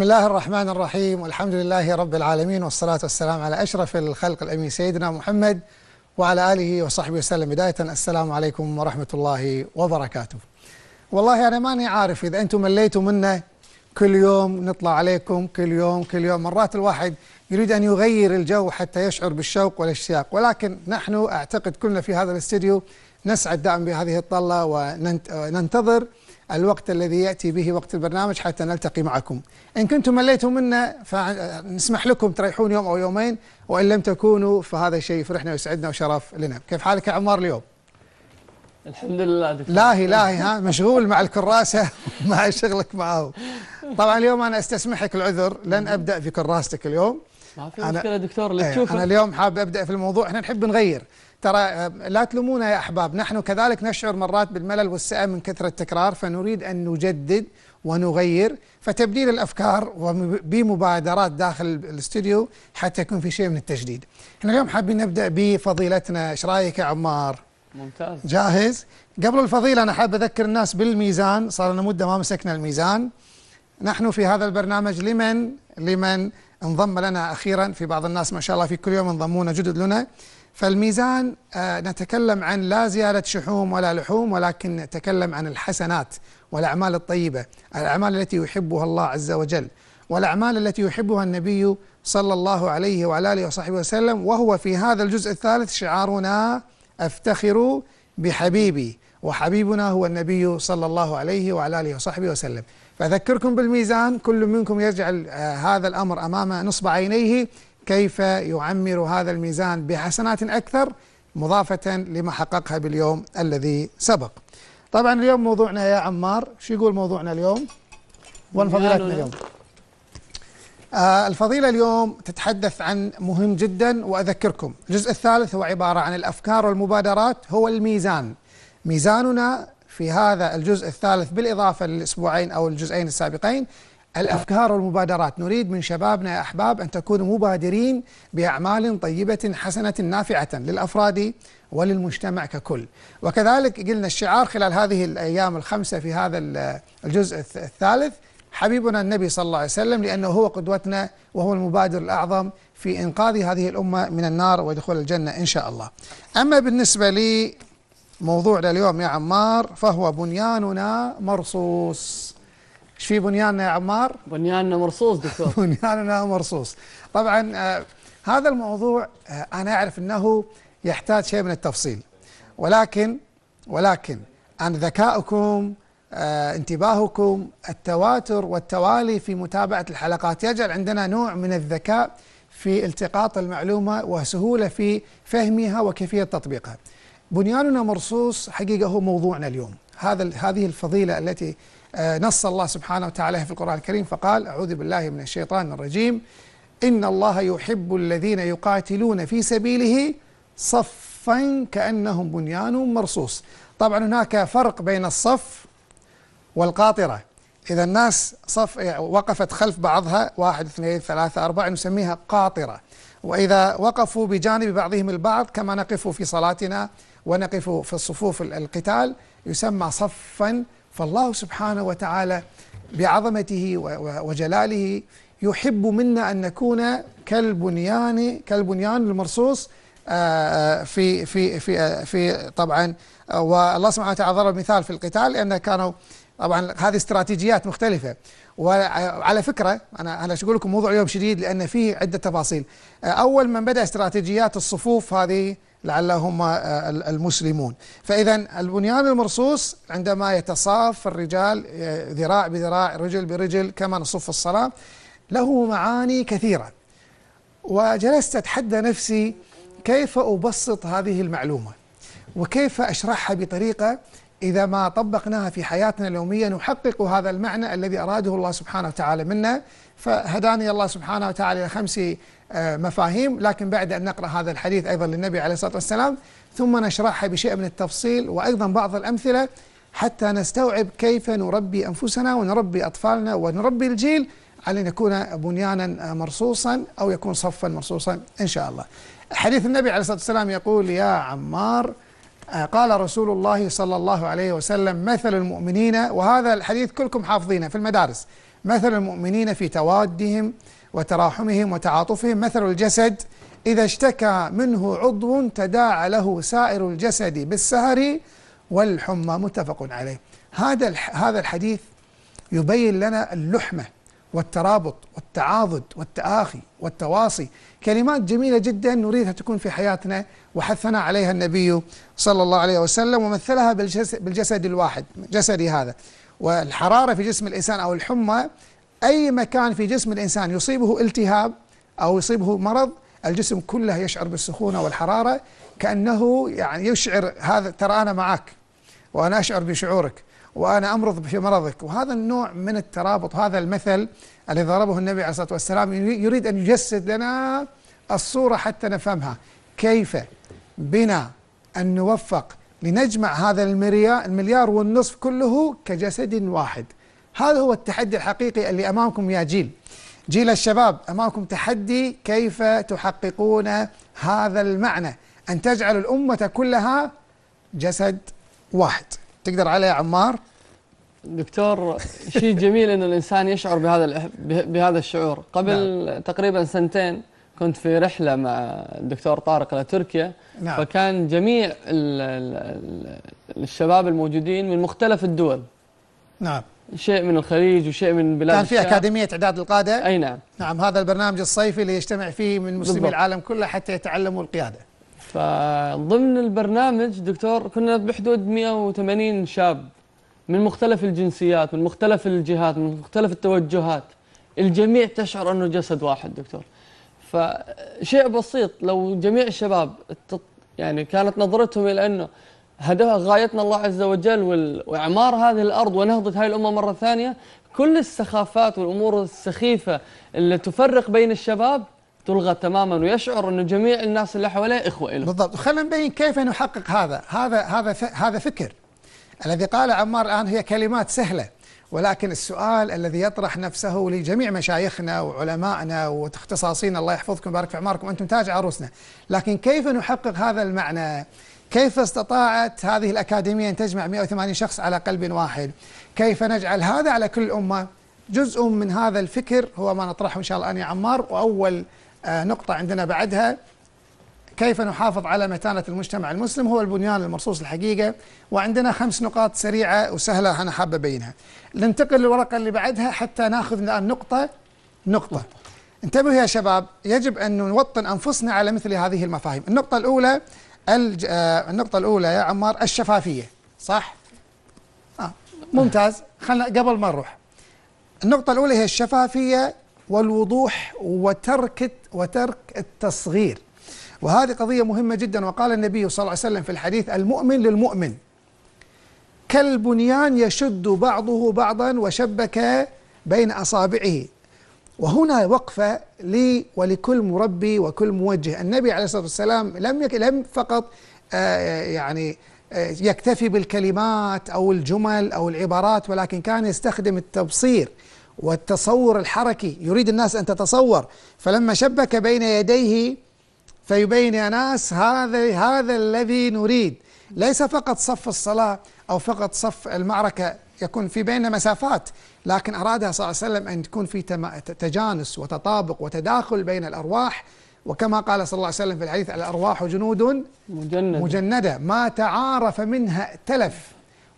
بسم الله الرحمن الرحيم والحمد لله رب العالمين والصلاة والسلام على أشرف الخلق الأمين سيدنا محمد وعلى آله وصحبه وسلم بداية السلام عليكم ورحمة الله وبركاته والله أنا ماني عارف إذا أنتم مليتوا منا كل يوم نطلع عليكم كل يوم كل يوم مرات الواحد يريد أن يغير الجو حتى يشعر بالشوق والاشتياق ولكن نحن أعتقد كلنا في هذا الاستديو نسعد دائما بهذه الطلة وننتظر الوقت الذي يأتي به وقت البرنامج حتى نلتقي معكم إن كنتم مليتم منا فنسمح لكم تريحون يوم أو يومين وإن لم تكونوا فهذا شيء يفرحنا ويسعدنا وشرف لنا كيف حالك يا عمار اليوم؟ الحمد لله دكتور لاهي لاهي ها مشغول مع الكراسة مع شغلك معه طبعا اليوم أنا استسمحك العذر لن أبدأ في كراستك اليوم ما في مشكلة دكتور اللي إيه، أنا اليوم حاب أبدأ في الموضوع احنا نحب نغير ترى آه، لا تلومونا يا أحباب نحن كذلك نشعر مرات بالملل والسئة من كثرة التكرار فنريد أن نجدد ونغير فتبديل الأفكار بمبادرات داخل الاستوديو حتى يكون في شيء من التجديد احنا اليوم حابين نبدأ بفضيلتنا ايش رايك يا عمار ممتاز جاهز قبل الفضيلة أنا حاب أذكر الناس بالميزان صار لنا مدة ما مسكنا الميزان نحن في هذا البرنامج لمن لمن انضم لنا أخيرا في بعض الناس ما شاء الله في كل يوم انضمونا جدد لنا فالميزان آه، نتكلم عن لا زيادة شحوم ولا لحوم ولكن نتكلم عن الحسنات والأعمال الطيبة الأعمال التي يحبها الله عز وجل والأعمال التي يحبها النبي صلى الله عليه وعلى آله وصحبه وسلم وهو في هذا الجزء الثالث شعارنا أفتخر بحبيبي وحبيبنا هو النبي صلى الله عليه وعلى آله وصحبه وسلم فأذكركم بالميزان كل منكم يجعل آه، هذا الأمر أمام نصب عينيه كيف يعمر هذا الميزان بحسنات أكثر مضافة لما حققها باليوم الذي سبق طبعا اليوم موضوعنا يا عمار شو يقول موضوعنا اليوم والفضيلتنا اليوم آه، الفضيلة اليوم تتحدث عن مهم جدا وأذكركم الجزء الثالث هو عبارة عن الأفكار والمبادرات هو الميزان ميزاننا في هذا الجزء الثالث بالإضافة للأسبوعين أو الجزئين السابقين الأفكار والمبادرات نريد من شبابنا يا أحباب أن تكونوا مبادرين بأعمال طيبة حسنة نافعة للأفراد وللمجتمع ككل وكذلك قلنا الشعار خلال هذه الأيام الخمسة في هذا الجزء الثالث حبيبنا النبي صلى الله عليه وسلم لأنه هو قدوتنا وهو المبادر الأعظم في إنقاذ هذه الأمة من النار ودخول الجنة إن شاء الله أما بالنسبة لي موضوعنا اليوم يا عمار فهو بنياننا مرصوص ايش في بنياننا يا عمار؟ بنياننا مرصوص دكتور بنياننا مرصوص طبعا آه، هذا الموضوع آه، انا اعرف انه يحتاج شيء من التفصيل ولكن ولكن عن ذكائكم آه، انتباهكم التواتر والتوالي في متابعه الحلقات يجعل عندنا نوع من الذكاء في التقاط المعلومه وسهوله في فهمها وكيفيه تطبيقها. بنياننا مرصوص حقيقه هو موضوعنا اليوم، هذا هذه الفضيله التي آه، نص الله سبحانه وتعالى في القرآن الكريم فقال أعوذ بالله من الشيطان الرجيم إن الله يحب الذين يقاتلون في سبيله صفا كأنهم بنيان مرصوص طبعا هناك فرق بين الصف والقاطرة إذا الناس صف يعني وقفت خلف بعضها واحد اثنين ثلاثة أربعة نسميها قاطرة وإذا وقفوا بجانب بعضهم البعض كما نقف في صلاتنا ونقف في الصفوف القتال يسمى صفا فالله سبحانه وتعالى بعظمته وجلاله يحب منا أن نكون كالبنيان كالبنيان المرصوص آه، آه، في في في في طبعا آه، والله سبحانه وتعالى ضرب مثال في القتال لأن كانوا طبعا هذه استراتيجيات مختلفة وعلى فكرة أنا أنا أقول لكم موضوع اليوم شديد لأن فيه عدة تفاصيل أول من بدأ استراتيجيات الصفوف هذه لعلهم آه، المسلمون فإذا البنيان المرصوص عندما يتصاف الرجال آه، ذراع بذراع رجل برجل كما نصف الصلاة له معاني كثيرة وجلست أتحدى نفسي كيف أبسط هذه المعلومة وكيف أشرحها بطريقة إذا ما طبقناها في حياتنا اليومية نحقق هذا المعنى الذي أراده الله سبحانه وتعالى منا فهداني الله سبحانه وتعالى إلى خمس آه، مفاهيم لكن بعد أن نقرأ هذا الحديث أيضا للنبي عليه الصلاة والسلام ثم نشرحها بشيء من التفصيل وأيضا بعض الأمثلة حتى نستوعب كيف نربي أنفسنا ونربي أطفالنا ونربي الجيل على أن يكون بنيانا آه، مرصوصا أو يكون صفا مرصوصا إن شاء الله حديث النبي عليه الصلاة والسلام يقول يا عمار آه، قال رسول الله صلى الله عليه وسلم مثل المؤمنين وهذا الحديث كلكم حافظينه في المدارس مثل المؤمنين في توادهم وتراحمهم وتعاطفهم مثل الجسد إذا اشتكى منه عضو تداعى له سائر الجسد بالسهر والحمى متفق عليه هذا هذا الحديث يبين لنا اللحمة والترابط والتعاضد والتآخي والتواصي كلمات جميلة جدا نريدها تكون في حياتنا وحثنا عليها النبي صلى الله عليه وسلم ومثلها بالجسد الواحد جسدي هذا والحرارة في جسم الإنسان أو الحمى أي مكان في جسم الإنسان يصيبه التهاب أو يصيبه مرض الجسم كله يشعر بالسخونة والحرارة كأنه يعني يشعر هذا ترى أنا معك وأنا أشعر بشعورك وأنا أمرض في مرضك وهذا النوع من الترابط هذا المثل الذي ضربه النبي عليه الصلاة والسلام يريد أن يجسد لنا الصورة حتى نفهمها كيف بنا أن نوفق لنجمع هذا المليار, والنصف كله كجسد واحد هذا هو التحدي الحقيقي اللي أمامكم يا جيل جيل الشباب أمامكم تحدي كيف تحققون هذا المعنى أن تجعل الأمة كلها جسد واحد تقدر عليه يا عمار دكتور شيء جميل أن الإنسان يشعر بهذا بهذا الشعور قبل نعم. تقريبا سنتين كنت في رحلة مع الدكتور طارق إلى تركيا نعم. فكان جميع الـ الـ الشباب الموجودين من مختلف الدول نعم شيء من الخليج وشيء من بلاد كان في أكاديمية إعداد القادة أي نعم نعم هذا البرنامج الصيفي اللي يجتمع فيه من مسلمي العالم كله حتى يتعلموا القيادة فضمن البرنامج دكتور كنا بحدود 180 شاب من مختلف الجنسيات من مختلف الجهات من مختلف التوجهات الجميع تشعر أنه جسد واحد دكتور فشيء بسيط لو جميع الشباب يعني كانت نظرتهم الى انه هدفها غايتنا الله عز وجل واعمار هذه الارض ونهضه هذه الامه مره ثانيه كل السخافات والامور السخيفه اللي تفرق بين الشباب تلغى تماما ويشعر انه جميع الناس اللي حواليه اخوه له. بالضبط، خلينا نبين كيف نحقق هذا، هذا هذا هذا فكر الذي قال عمار الان هي كلمات سهله ولكن السؤال الذي يطرح نفسه لجميع مشايخنا وعلمائنا واختصاصينا الله يحفظكم ويبارك في اعماركم انتم تاج عروسنا، لكن كيف نحقق هذا المعنى؟ كيف استطاعت هذه الاكاديميه ان تجمع 180 شخص على قلب واحد؟ كيف نجعل هذا على كل الامه؟ جزء من هذا الفكر هو ما نطرحه ان شاء الله انا عمار واول آه، نقطه عندنا بعدها كيف نحافظ على متانة المجتمع المسلم هو البنيان المرصوص الحقيقة وعندنا خمس نقاط سريعة وسهلة أنا حابة أبينها ننتقل للورقة اللي بعدها حتى ناخذ الآن نقطة نقطة انتبهوا يا شباب يجب أن نوطن أنفسنا على مثل هذه المفاهيم النقطة الأولى الج... آه، النقطة الأولى يا عمار الشفافية صح؟ آه. ممتاز خلنا قبل ما نروح النقطة الأولى هي الشفافية والوضوح وترك وترك التصغير وهذه قضية مهمة جدا وقال النبي صلى الله عليه وسلم في الحديث المؤمن للمؤمن كالبنيان يشد بعضه بعضا وشبك بين أصابعه وهنا وقفة لي ولكل مربي وكل موجه النبي عليه الصلاة والسلام لم, لم فقط آه، يعني آه، يكتفي بالكلمات أو الجمل أو العبارات ولكن كان يستخدم التبصير والتصور الحركي يريد الناس أن تتصور فلما شبك بين يديه فيبين يا ناس هذا هذا الذي نريد ليس فقط صف الصلاة أو فقط صف المعركة يكون في بيننا مسافات لكن أرادها صلى الله عليه وسلم أن تكون في تجانس وتطابق وتداخل بين الأرواح وكما قال صلى الله عليه وسلم في الحديث الأرواح جنود مجندة, مجندة ما تعارف منها ائتلف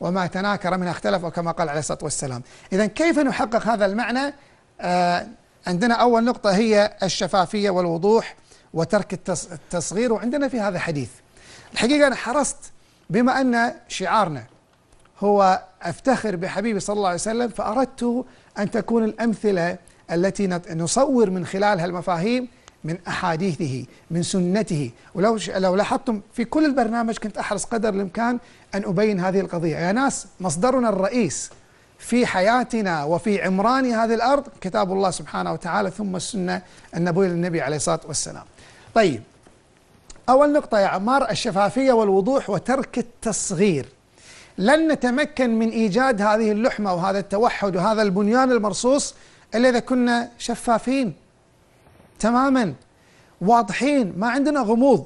وما تناكر منها اختلف وكما قال عليه الصلاة والسلام إذا كيف نحقق هذا المعنى آه عندنا أول نقطة هي الشفافية والوضوح وترك التصغير وعندنا في هذا حديث الحقيقة أنا حرصت بما أن شعارنا هو أفتخر بحبيبي صلى الله عليه وسلم فأردت أن تكون الأمثلة التي نصور من خلالها المفاهيم من أحاديثه من سنته ولو لو لاحظتم في كل البرنامج كنت أحرص قدر الإمكان أن أبين هذه القضية يا ناس مصدرنا الرئيس في حياتنا وفي عمران هذه الأرض كتاب الله سبحانه وتعالى ثم السنة النبوية للنبي عليه الصلاة والسلام طيب أول نقطة يا عمار الشفافية والوضوح وترك التصغير لن نتمكن من إيجاد هذه اللحمة وهذا التوحد وهذا البنيان المرصوص إلا إذا كنا شفافين تماما واضحين ما عندنا غموض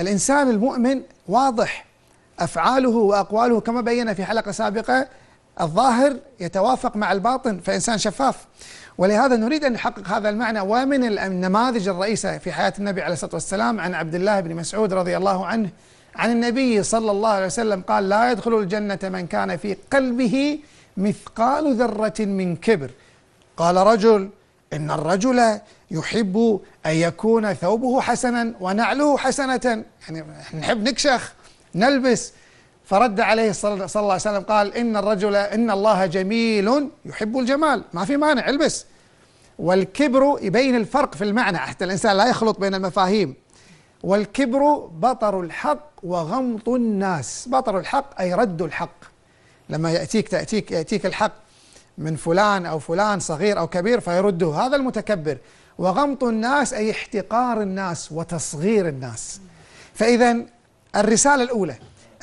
الإنسان المؤمن واضح أفعاله وأقواله كما بينا في حلقة سابقة الظاهر يتوافق مع الباطن فإنسان شفاف ولهذا نريد أن نحقق هذا المعنى ومن النماذج الرئيسة في حياة النبي عليه الصلاة والسلام عن عبد الله بن مسعود رضي الله عنه عن النبي صلى الله عليه وسلم قال لا يدخل الجنة من كان في قلبه مثقال ذرة من كبر قال رجل إن الرجل يحب أن يكون ثوبه حسنا ونعله حسنة يعني نحب نكشخ نلبس فرد عليه صلى الله عليه وسلم قال إن الرجل إن الله جميل يحب الجمال ما في مانع البس والكبر يبين الفرق في المعنى حتى الإنسان لا يخلط بين المفاهيم والكبر بطر الحق وغمط الناس بطر الحق أي رد الحق لما يأتيك تأتيك يأتيك الحق من فلان أو فلان صغير أو كبير فيرده هذا المتكبر وغمط الناس أي احتقار الناس وتصغير الناس فإذا الرسالة الأولى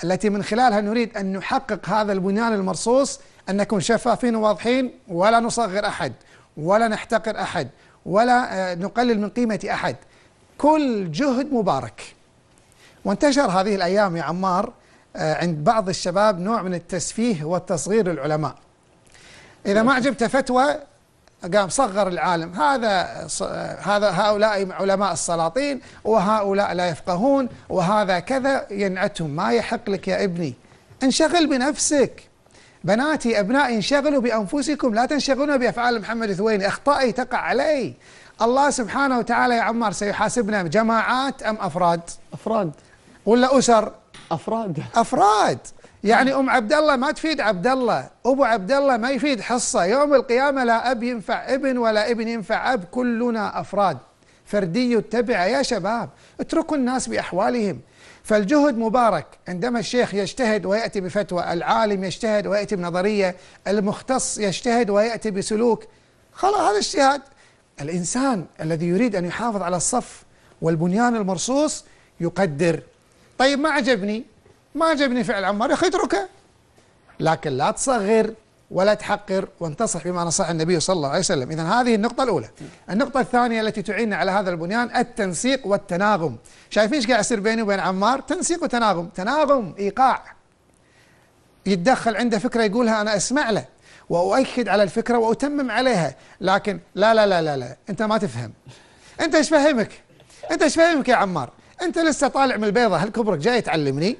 التي من خلالها نريد أن نحقق هذا البنيان المرصوص أن نكون شفافين وواضحين ولا نصغر أحد ولا نحتقر أحد ولا آه، نقلل من قيمة أحد كل جهد مبارك وانتشر هذه الأيام يا عمار آه، عند بعض الشباب نوع من التسفيه والتصغير للعلماء إذا ما عجبته فتوى قام صغر العالم هذا هذا هؤلاء علماء السلاطين وهؤلاء لا يفقهون وهذا كذا ينعتهم ما يحق لك يا ابني انشغل بنفسك بناتي ابنائي انشغلوا بانفسكم لا تنشغلون بافعال محمد ثويني اخطائي تقع علي الله سبحانه وتعالى يا عمار سيحاسبنا جماعات ام افراد؟ افراد ولا اسر؟ افراد افراد يعني ام عبد الله ما تفيد عبد الله ابو عبد الله ما يفيد حصه يوم القيامه لا اب ينفع ابن ولا ابن ينفع اب كلنا افراد فردي التبع يا شباب اتركوا الناس باحوالهم فالجهد مبارك عندما الشيخ يجتهد وياتي بفتوى العالم يجتهد وياتي بنظريه المختص يجتهد وياتي بسلوك خلاص هذا اجتهاد الانسان الذي يريد ان يحافظ على الصف والبنيان المرصوص يقدر طيب ما عجبني ما عجبني فعل عمار يا أخي اتركه لكن لا تصغر ولا تحقر وانتصح بما نصح النبي صلى الله عليه وسلم إذا هذه النقطة الأولى النقطة الثانية التي تعيننا على هذا البنيان التنسيق والتناغم شايفين ايش قاعد يصير بيني وبين عمار تنسيق وتناغم تناغم إيقاع يتدخل عنده فكرة يقولها أنا أسمع له وأؤكد على الفكرة وأتمم عليها لكن لا لا لا لا, لا. أنت ما تفهم أنت ايش فهمك أنت ايش فهمك يا عمار أنت لسه طالع من البيضة هالكبرك جاي تعلمني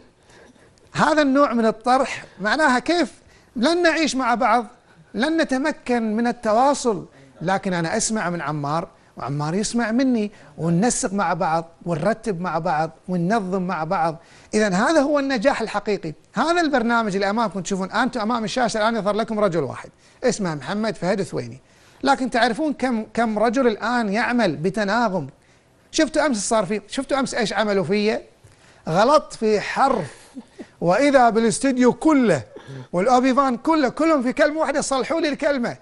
هذا النوع من الطرح معناها كيف لن نعيش مع بعض لن نتمكن من التواصل لكن أنا أسمع من عمار وعمار يسمع مني وننسق مع بعض ونرتب مع بعض وننظم مع بعض إذا هذا هو النجاح الحقيقي هذا البرنامج اللي أمامكم تشوفون أنتم أمام الشاشة الآن يظهر لكم رجل واحد اسمه محمد فهد ثويني لكن تعرفون كم كم رجل الآن يعمل بتناغم شفتوا أمس صار فيه شفتوا أمس إيش عملوا فيا غلط في حرف واذا بالاستديو كله والاوبي فان كله كلهم في كلمه واحده صلحوا لي الكلمه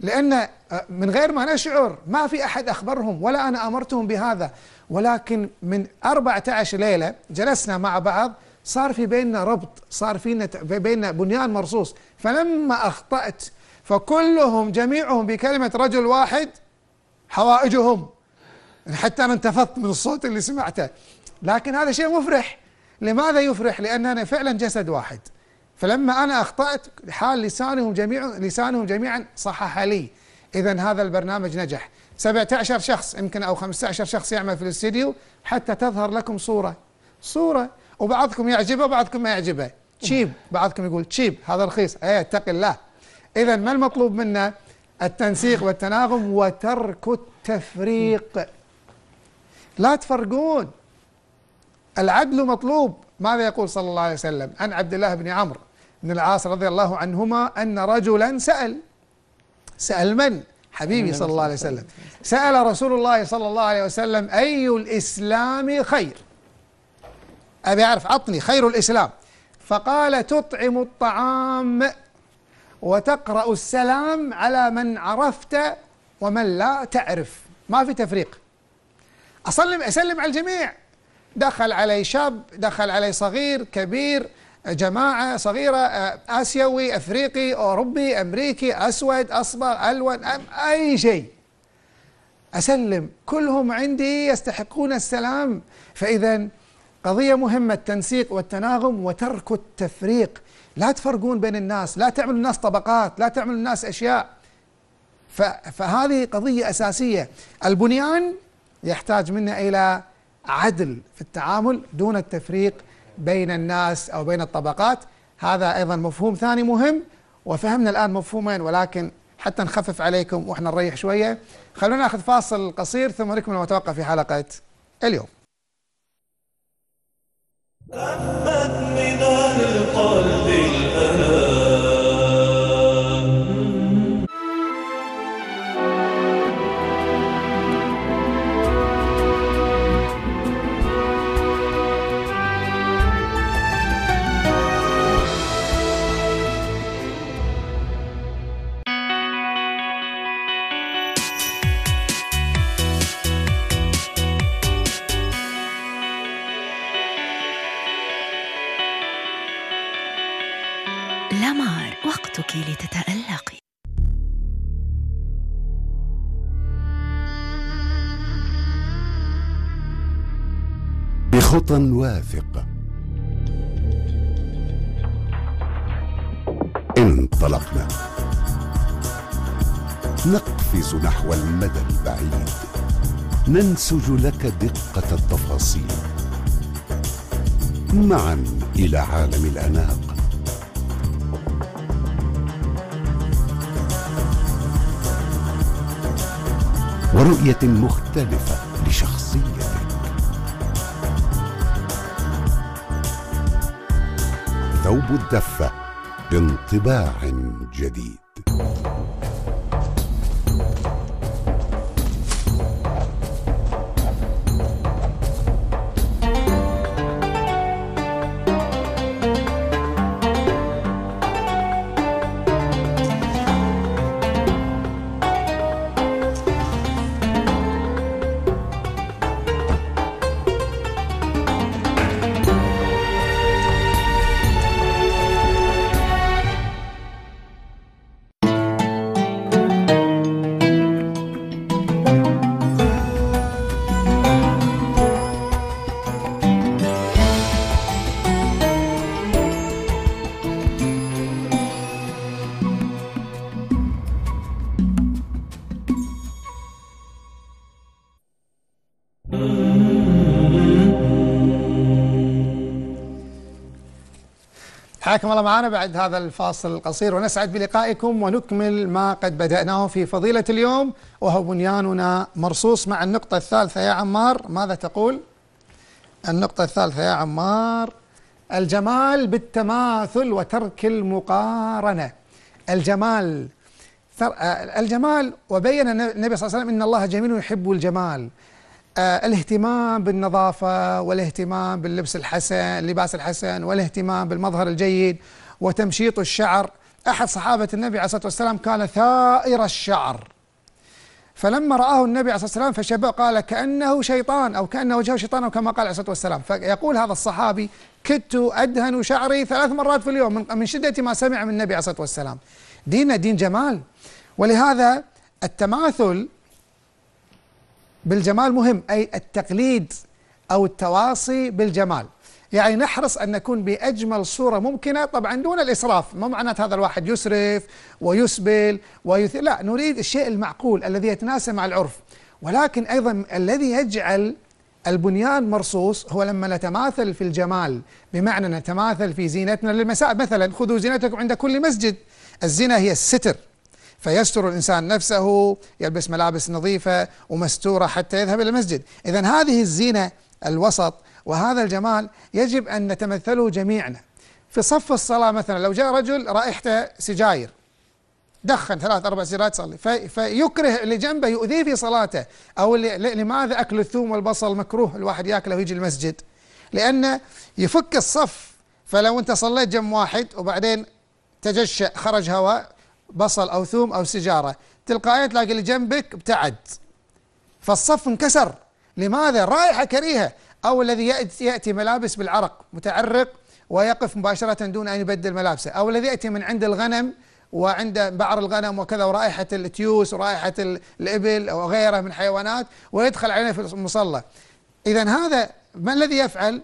لان آه، من غير ما نشعر ما في احد اخبرهم ولا انا امرتهم بهذا ولكن من 14 ليله جلسنا مع بعض صار في بيننا ربط صار فينا بيننا بنيان مرصوص فلما اخطات فكلهم جميعهم بكلمه رجل واحد حوائجهم حتى انا انتفضت من الصوت اللي سمعته لكن هذا شيء مفرح لماذا يفرح لأننا فعلا جسد واحد فلما أنا أخطأت حال لسانهم جميعا لسانهم جميعا صحح لي إذا هذا البرنامج نجح 17 شخص يمكن أو 15 شخص يعمل في الاستديو حتى تظهر لكم صورة صورة وبعضكم يعجبه وبعضكم ما يعجبه تشيب بعضكم يقول تشيب هذا رخيص اي اتق الله إذا ما المطلوب منا التنسيق والتناغم وترك التفريق لا تفرقون العدل مطلوب ماذا يقول صلى الله عليه وسلم عن عبد الله بن عمرو بن العاص رضي الله عنهما أن رجلا سأل سأل من؟ حبيبي صلى الله عليه وسلم سأل رسول الله صلى الله عليه وسلم أي الإسلام خير أبي أعرف عطني خير الإسلام فقال تطعم الطعام وتقرأ السلام على من عرفت ومن لا تعرف ما في تفريق أسلم أسلم على الجميع دخل علي شاب دخل علي صغير كبير جماعة صغيرة آه، آسيوي أفريقي أوروبي أمريكي أسود أصبغ ألون أم أي شيء أسلم كلهم عندي يستحقون السلام فإذا قضية مهمة التنسيق والتناغم وترك التفريق لا تفرقون بين الناس لا تعملوا الناس طبقات لا تعملوا الناس أشياء فهذه قضية أساسية البنيان يحتاج منا إلى عدل في التعامل دون التفريق بين الناس أو بين الطبقات هذا أيضا مفهوم ثاني مهم وفهمنا الآن مفهومين ولكن حتى نخفف عليكم وإحنا نريح شوية خلونا نأخذ فاصل قصير ثم نكمل ونتوقف في حلقة اليوم أحمد من القلب الأمين تبكي لتتألقي بخطى واثقة انطلقنا نقفز نحو المدى البعيد ننسج لك دقة التفاصيل معا إلى عالم الأناق ورؤية مختلفة لشخصيتك ثوب الدفة بانطباع جديد حياكم الله معنا بعد هذا الفاصل القصير ونسعد بلقائكم ونكمل ما قد بدأناه في فضيلة اليوم وهو بنياننا مرصوص مع النقطة الثالثة يا عمار ماذا تقول؟ النقطة الثالثة يا عمار الجمال بالتماثل وترك المقارنة الجمال آه، الجمال وبين النبي صلى الله عليه وسلم ان الله جميل يحب الجمال آه، الاهتمام بالنظافة والاهتمام باللبس الحسن اللباس الحسن والاهتمام بالمظهر الجيد وتمشيط الشعر أحد صحابة النبي عليه الصلاة والسلام كان ثائر الشعر فلما رآه النبي عليه الصلاة والسلام فشبه قال كأنه شيطان أو كأن وجهه شيطان أو كما قال عليه الصلاة والسلام فيقول هذا الصحابي كدت أدهن شعري ثلاث مرات في اليوم من شدة ما سمع من النبي عليه الصلاة والسلام ديننا دين جمال ولهذا التماثل بالجمال مهم أي التقليد أو التواصي بالجمال يعني نحرص أن نكون بأجمل صورة ممكنة طبعا دون الإسراف ما معنى هذا الواحد يسرف ويسبل ويثير لا نريد الشيء المعقول الذي يتناسب مع العرف ولكن أيضا الذي يجعل البنيان مرصوص هو لما نتماثل في الجمال بمعنى نتماثل في زينتنا للمساء مثلا خذوا زينتكم عند كل مسجد الزنا هي الستر فيستر الإنسان نفسه يلبس ملابس نظيفة ومستورة حتى يذهب إلى المسجد إذا هذه الزينة الوسط وهذا الجمال يجب أن نتمثله جميعنا في صف الصلاة مثلا لو جاء رجل رائحته سجاير دخن ثلاث أربع سجائر يصلي في فيكره اللي جنبه يؤذيه في صلاته أو لماذا أكل الثوم والبصل مكروه الواحد يأكله ويجي المسجد لأنه يفك الصف فلو أنت صليت جنب واحد وبعدين تجشأ خرج هواء بصل أو ثوم أو سجارة تلقائيا تلاقي اللي جنبك ابتعد فالصف انكسر لماذا؟ رائحة كريهة أو الذي يأتي ملابس بالعرق متعرق ويقف مباشرة دون أن يبدل ملابسه أو الذي يأتي من عند الغنم وعند بعر الغنم وكذا ورائحة التيوس ورائحة الإبل أو غيره من حيوانات ويدخل علينا في المصلى إذا هذا ما الذي يفعل؟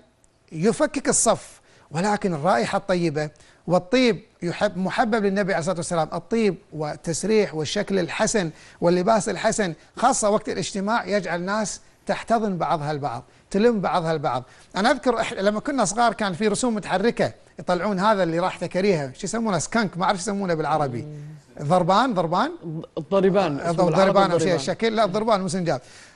يفكك الصف ولكن الرائحة الطيبة والطيب يحب محبب للنبي عليه الصلاه والسلام، الطيب والتسريح والشكل الحسن واللباس الحسن خاصه وقت الاجتماع يجعل الناس تحتضن بعضها البعض، تلم بعضها البعض، انا اذكر لما كنا صغار كان في رسوم متحركه يطلعون هذا اللي راح تكريها، شو يسمونه سكنك ما اعرف يسمونه بالعربي. ضربان ضربان؟ الضربان آه، الضربان او شيء الشكل لا الضربان مو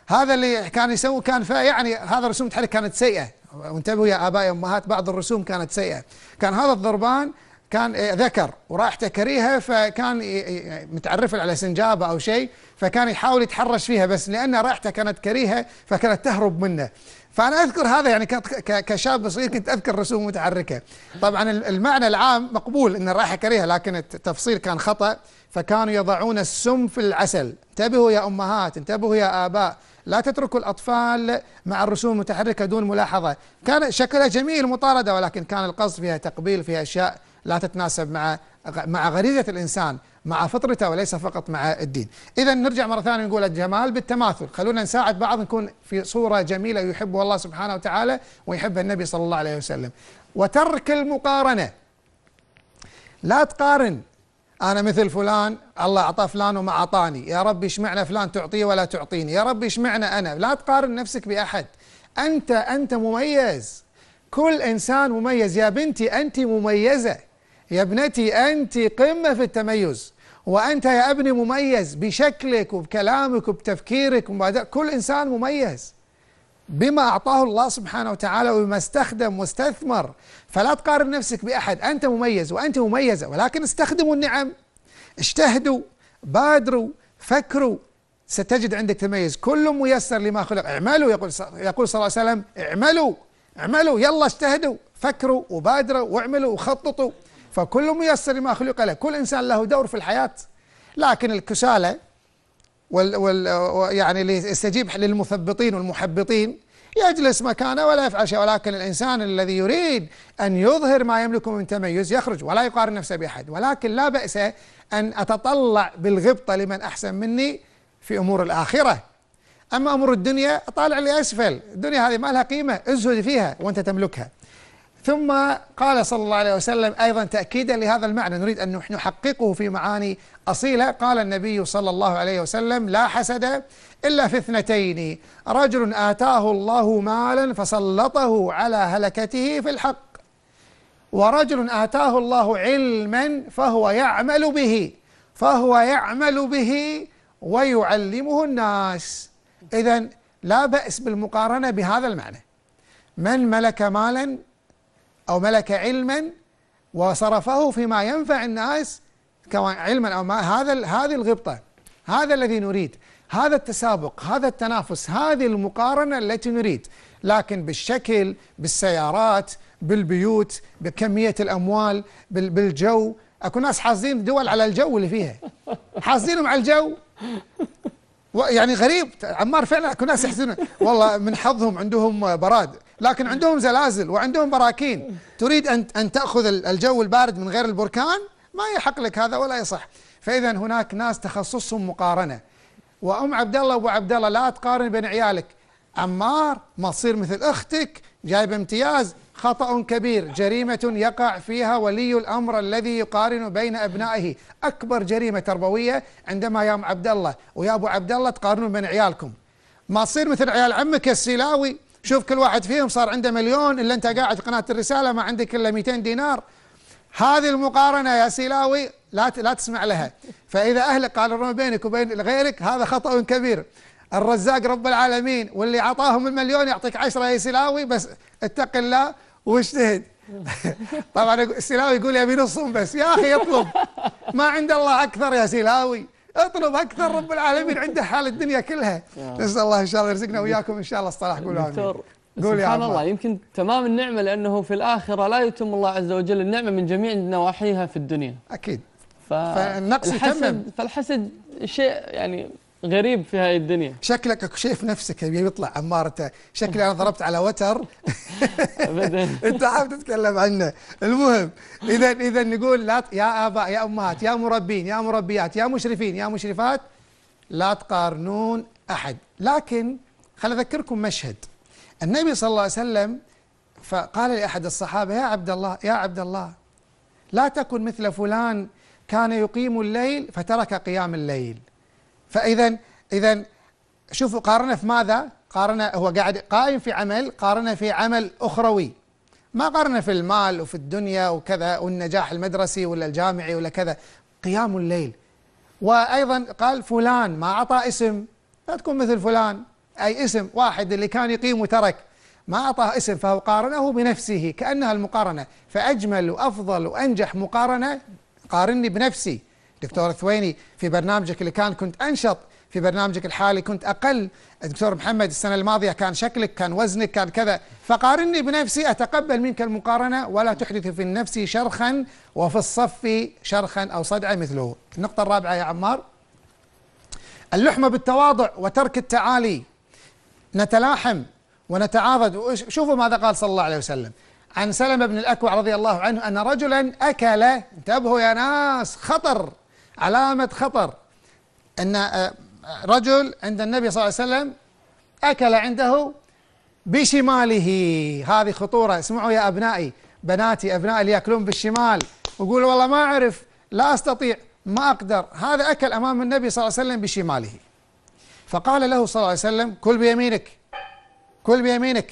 هذا اللي كان يسوي كان يعني هذا الرسوم المتحرك كانت سيئه وانتبهوا يا آباء أمهات بعض الرسوم كانت سيئة كان هذا الضربان كان آه، ذكر ورائحته كريهة فكان آه، آه، متعرف على سنجابة أو شيء فكان يحاول يتحرش فيها بس لأن رائحته كانت كريهة فكانت تهرب منه فأنا أذكر هذا يعني كشاب صغير كنت أذكر رسوم متحركة طبعا المعنى العام مقبول أن الرائحة كريهة لكن التفصيل كان خطأ فكانوا يضعون السم في العسل انتبهوا يا أمهات انتبهوا يا آباء لا تتركوا الأطفال مع الرسوم المتحركة دون ملاحظة كان شكلها جميل مطاردة ولكن كان القصد فيها تقبيل فيها أشياء لا تتناسب مع مع غريزة الإنسان مع فطرته وليس فقط مع الدين إذا نرجع مرة ثانية نقول الجمال بالتماثل خلونا نساعد بعض نكون في صورة جميلة يحبها الله سبحانه وتعالى ويحبها النبي صلى الله عليه وسلم وترك المقارنة لا تقارن انا مثل فلان الله اعطى فلان وما اعطاني يا ربي اشمعنى فلان تعطيه ولا تعطيني يا ربي اشمعنى انا لا تقارن نفسك باحد انت انت مميز كل انسان مميز يا بنتي انت مميزه يا ابنتي انت قمه في التميز وانت يا ابني مميز بشكلك وبكلامك وبتفكيرك كل انسان مميز بما أعطاه الله سبحانه وتعالى وبما استخدم واستثمر فلا تقارن نفسك بأحد أنت مميز وأنت مميزة ولكن استخدموا النعم اجتهدوا بادروا فكروا ستجد عندك تميز كل ميسر لما خلق اعملوا يقول يقول صلى الله عليه وسلم اعملوا اعملوا يلا اجتهدوا فكروا وبادروا واعملوا وخططوا فكل ميسر لما خلق له كل إنسان له دور في الحياة لكن الكسالى وال وال يعني يستجيب للمثبطين والمحبطين يجلس مكانه ولا يفعل شيء ولكن الإنسان الذي يريد أن يظهر ما يملكه من تميز يخرج ولا يقارن نفسه بأحد ولكن لا بأس أن أتطلع بالغبطة لمن أحسن مني في أمور الآخرة أما أمور الدنيا طالع لأسفل الدنيا هذه ما لها قيمة ازهد فيها وأنت تملكها ثم قال صلى الله عليه وسلم أيضا تأكيدا لهذا المعنى نريد أن نحققه في معاني أصيلة قال النبي صلى الله عليه وسلم لا حسد إلا في اثنتين رجل آتاه الله مالا فسلطه على هلكته في الحق ورجل آتاه الله علما فهو يعمل به فهو يعمل به ويعلمه الناس إذا لا بأس بالمقارنة بهذا المعنى من ملك مالا أو ملك علما وصرفه فيما ينفع الناس علما أو ما هذا هذه الغبطة هذا الذي نريد هذا التسابق هذا التنافس هذه المقارنة التي نريد لكن بالشكل بالسيارات بالبيوت بكمية الأموال بالجو اكو ناس حاصدين دول على الجو اللي فيها حاصدينهم على الجو يعني غريب عمار فعلا اكو ناس يحزنون والله من حظهم عندهم براد لكن عندهم زلازل وعندهم براكين تريد أن أن تأخذ الجو البارد من غير البركان ما يحق لك هذا ولا يصح فإذا هناك ناس تخصصهم مقارنة وأم عبد الله وأبو عبد الله لا تقارن بين عيالك عمار ما تصير مثل أختك جايب امتياز خطأ كبير جريمة يقع فيها ولي الأمر الذي يقارن بين أبنائه أكبر جريمة تربوية عندما يا أم عبد الله ويا أبو عبد الله تقارنون بين عيالكم ما تصير مثل عيال عمك السلاوي شوف كل واحد فيهم صار عنده مليون الا انت قاعد في قناه الرساله ما عندك الا 200 دينار هذه المقارنه يا سيلاوي لا لا تسمع لها فاذا اهلك قالوا بينك وبين غيرك هذا خطا كبير الرزاق رب العالمين واللي اعطاهم المليون يعطيك عشرة يا سيلاوي بس اتق الله واجتهد طبعا السيلاوي يقول يبي نصهم بس يا اخي اطلب ما عند الله اكثر يا سيلاوي اطلب اكثر رب العالمين عنده حال الدنيا كلها آه. نسال الله ان شاء الله يرزقنا وياكم ان شاء الله الصلاح قولوا دكتور قول يا سبحان الله يمكن تمام النعمه لانه في الاخره لا يتم الله عز وجل النعمه من جميع نواحيها في الدنيا اكيد فالنقص يتمم فالحسد شيء يعني غريب في هاي الدنيا شكلك شايف نفسك يبي يطلع عمارته شكلي انا ضربت على وتر ابدا انت حاب تتكلم عنه المهم اذا اذا نقول لا يا اباء يا امهات يا مربين يا مربيات يا مشرفين يا مشرفات لا تقارنون احد لكن خل اذكركم مشهد النبي صلى الله عليه وسلم فقال لاحد الصحابه يا عبد الله يا عبد الله لا تكن مثل فلان كان يقيم الليل فترك قيام الليل فاذا اذا شوفوا قارنه في ماذا؟ قارنه هو قاعد قائم في عمل قارنه في عمل اخروي ما قارنه في المال وفي الدنيا وكذا والنجاح المدرسي ولا الجامعي ولا كذا قيام الليل وايضا قال فلان ما اعطى اسم لا تكون مثل فلان اي اسم واحد اللي كان يقيم وترك ما اعطاه اسم فهو قارنه بنفسه كانها المقارنه فاجمل وافضل وانجح مقارنه قارني بنفسي دكتور ثويني في برنامجك اللي كان كنت انشط في برنامجك الحالي كنت اقل دكتور محمد السنه الماضيه كان شكلك كان وزنك كان كذا فقارني بنفسي اتقبل منك المقارنه ولا تحدث في النفس شرخا وفي الصف شرخا او صدعا مثله النقطه الرابعه يا عمار اللحمه بالتواضع وترك التعالي نتلاحم ونتعاضد شوفوا ماذا قال صلى الله عليه وسلم عن سلمة بن الأكوع رضي الله عنه أن رجلا أكل انتبهوا يا ناس خطر علامة خطر أن آه، رجل عند النبي صلى الله عليه وسلم أكل عنده بشماله هذه خطورة اسمعوا يا أبنائي بناتي أبنائي اللي يأكلون بالشمال ويقول والله ما أعرف لا أستطيع ما أقدر هذا أكل أمام النبي صلى الله عليه وسلم بشماله فقال له صلى الله عليه وسلم كل بيمينك كل بيمينك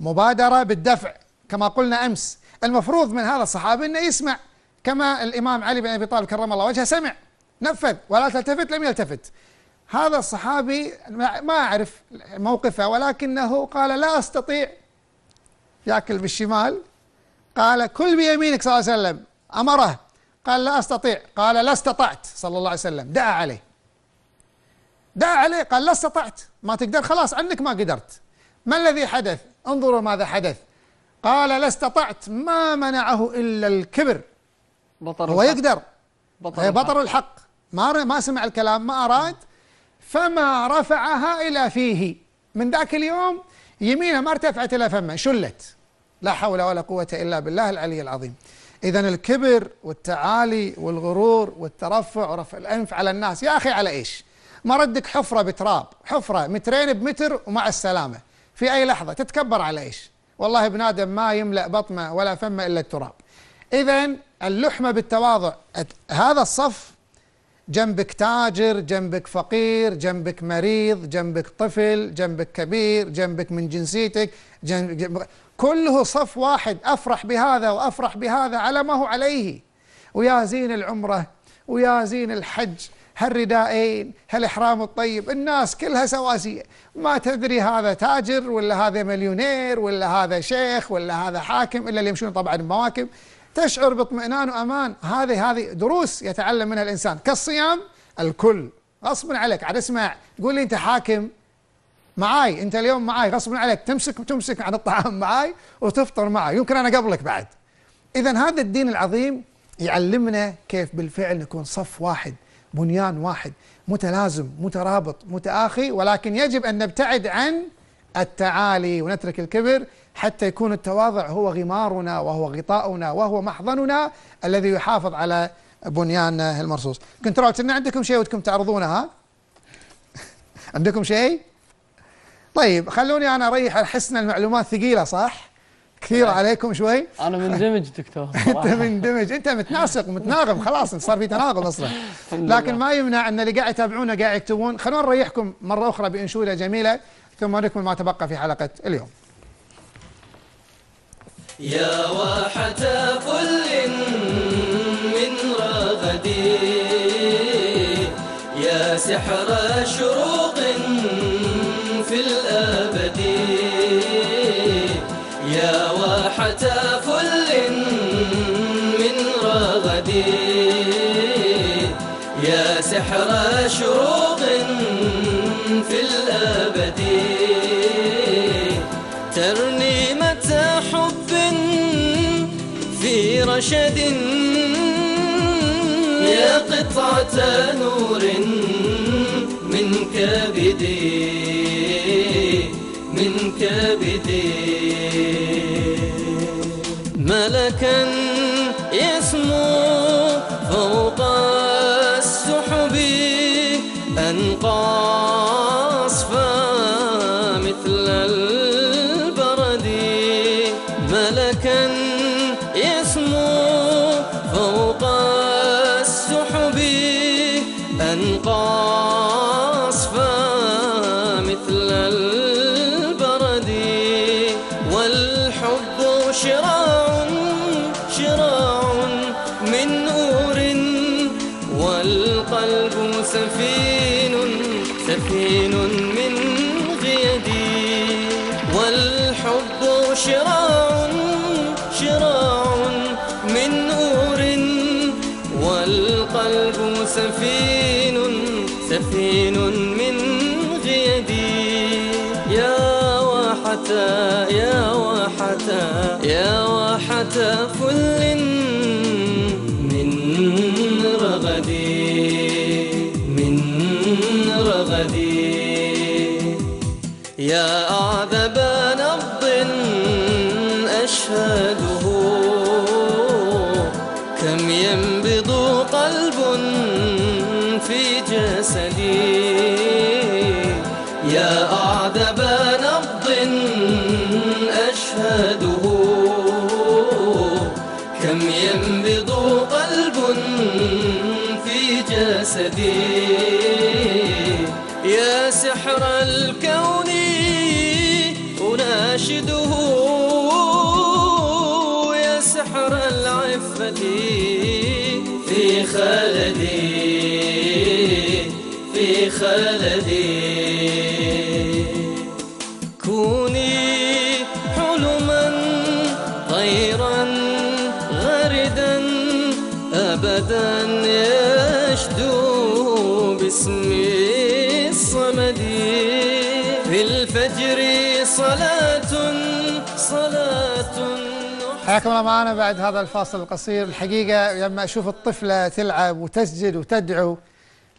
مبادرة بالدفع كما قلنا أمس المفروض من هذا الصحابي أنه يسمع كما الإمام علي بن أبي طالب كرم الله وجهه سمع نفذ ولا تلتفت لم يلتفت هذا الصحابي ما أعرف موقفه ولكنه قال لا أستطيع يأكل بالشمال قال كل بيمينك صلى الله عليه وسلم أمره قال لا أستطيع قال لا استطعت صلى الله عليه وسلم دعا عليه دعا عليه قال لا استطعت ما تقدر خلاص عنك ما قدرت ما الذي حدث انظروا ماذا حدث قال لا استطعت ما منعه إلا الكبر بطر هو الحق. يقدر بطر, بطر الحق ما ما سمع الكلام ما أراد فما رفعها إلى فيه من ذاك اليوم يمينه ما ارتفعت إلى فمه شلت لا حول ولا قوة إلا بالله العلي العظيم إذا الكبر والتعالي والغرور والترفع ورفع الأنف على الناس يا أخي على إيش ما ردك حفرة بتراب حفرة مترين بمتر ومع السلامة في أي لحظة تتكبر على إيش والله ابن آدم ما يملأ بطنه ولا فمه إلا التراب إذا اللحمة بالتواضع هذا الصف جنبك تاجر جنبك فقير جنبك مريض جنبك طفل جنبك كبير جنبك من جنسيتك جنب جنب كله صف واحد أفرح بهذا وأفرح بهذا على ما هو عليه ويا زين العمرة ويا زين الحج هالردائين هالإحرام الطيب الناس كلها سواسية ما تدري هذا تاجر ولا هذا مليونير ولا هذا شيخ ولا هذا حاكم إلا اللي يمشون طبعا بمواكب تشعر باطمئنان وامان هذه هذه دروس يتعلم منها الانسان كالصيام الكل غصبا عليك عاد اسمع قول لي انت حاكم معاي انت اليوم معاي غصبا عليك تمسك تمسك عن الطعام معاي وتفطر معاي يمكن انا قبلك بعد اذا هذا الدين العظيم يعلمنا كيف بالفعل نكون صف واحد بنيان واحد متلازم مترابط متآخي ولكن يجب ان نبتعد عن التعالي ونترك الكبر حتى يكون التواضع هو غمارنا وهو غطاؤنا وهو محضننا الذي يحافظ على بنيان المرصوص كنت رأيت ان عندكم شيء ودكم تعرضونه ها عندكم شيء طيب خلوني انا اريح الحسنة المعلومات ثقيله صح كثير إيه. عليكم شوي انا مندمج دكتور انت مندمج انت متناسق ومتناغم خلاص صار في تناغم اصلا لكن ما يمنع ان اللي قاعد يتابعونا قاعد يكتبون خلونا نريحكم مره اخرى بانشوده جميله ثم نكمل ما تبقى في حلقه اليوم يا واحة كل من رغدي يا سحر شروق في الأبد يا واحة فل من رغدي يا سحر شروق رشد يا قطعة نور من كبدي من كبدي ملكا يسمو فوق السحب أنقاذ أعذب نبض أشهده كم ينبض قلب في جسدي يا سحر الكون أناشده يا سحر العفة في خلدي خلدي كوني حلما طيرا غاردا أبدا يشدو باسم الصمد في الفجر صلاة صلاة حياكم الله معنا بعد هذا الفاصل القصير الحقيقة لما أشوف الطفلة تلعب وتسجد وتدعو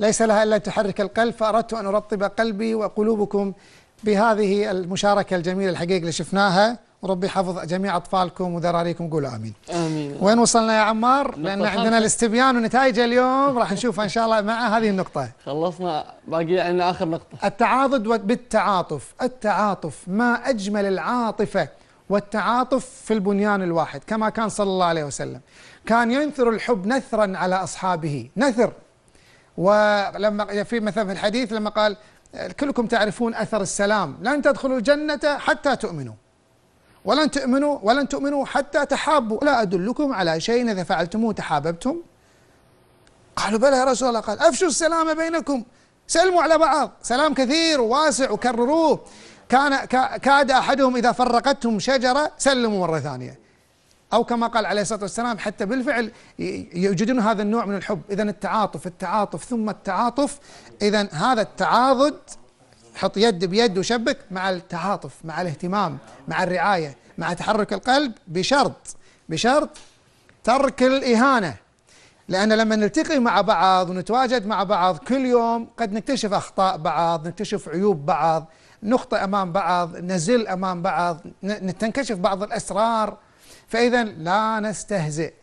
ليس لها إلا تحرك القلب فأردت أن أرطب قلبي وقلوبكم بهذه المشاركة الجميلة الحقيقة اللي شفناها وربي يحفظ جميع أطفالكم وذراريكم قولوا آمين آمين وين وصلنا يا عمار لأن عندنا الاستبيان ونتائجه اليوم راح نشوفها إن شاء الله مع هذه النقطة خلصنا باقي عندنا آخر نقطة التعاضد بالتعاطف التعاطف ما أجمل العاطفة والتعاطف في البنيان الواحد كما كان صلى الله عليه وسلم كان ينثر الحب نثرا على أصحابه نثر ولما في مثلا في الحديث لما قال كلكم تعرفون أثر السلام لن تدخلوا الجنة حتى تؤمنوا ولن تؤمنوا ولن تؤمنوا حتى تحابوا لا أدلكم على شيء إذا فعلتموه تحاببتم قالوا بلى يا رسول الله قال أفشوا السلام بينكم سلموا على بعض سلام كثير وواسع وكرروه كان كاد أحدهم إذا فرقتهم شجرة سلموا مرة ثانية أو كما قال عليه الصلاة والسلام حتى بالفعل يوجدون هذا النوع من الحب إذا التعاطف التعاطف ثم التعاطف إذا هذا التعاضد حط يد بيد وشبك مع التعاطف مع الاهتمام مع الرعاية مع تحرك القلب بشرط بشرط ترك الإهانة لأن لما نلتقي مع بعض ونتواجد مع بعض كل يوم قد نكتشف أخطاء بعض نكتشف عيوب بعض نخطئ أمام بعض نزل أمام بعض تنكشف بعض الأسرار فإذا لا نستهزئ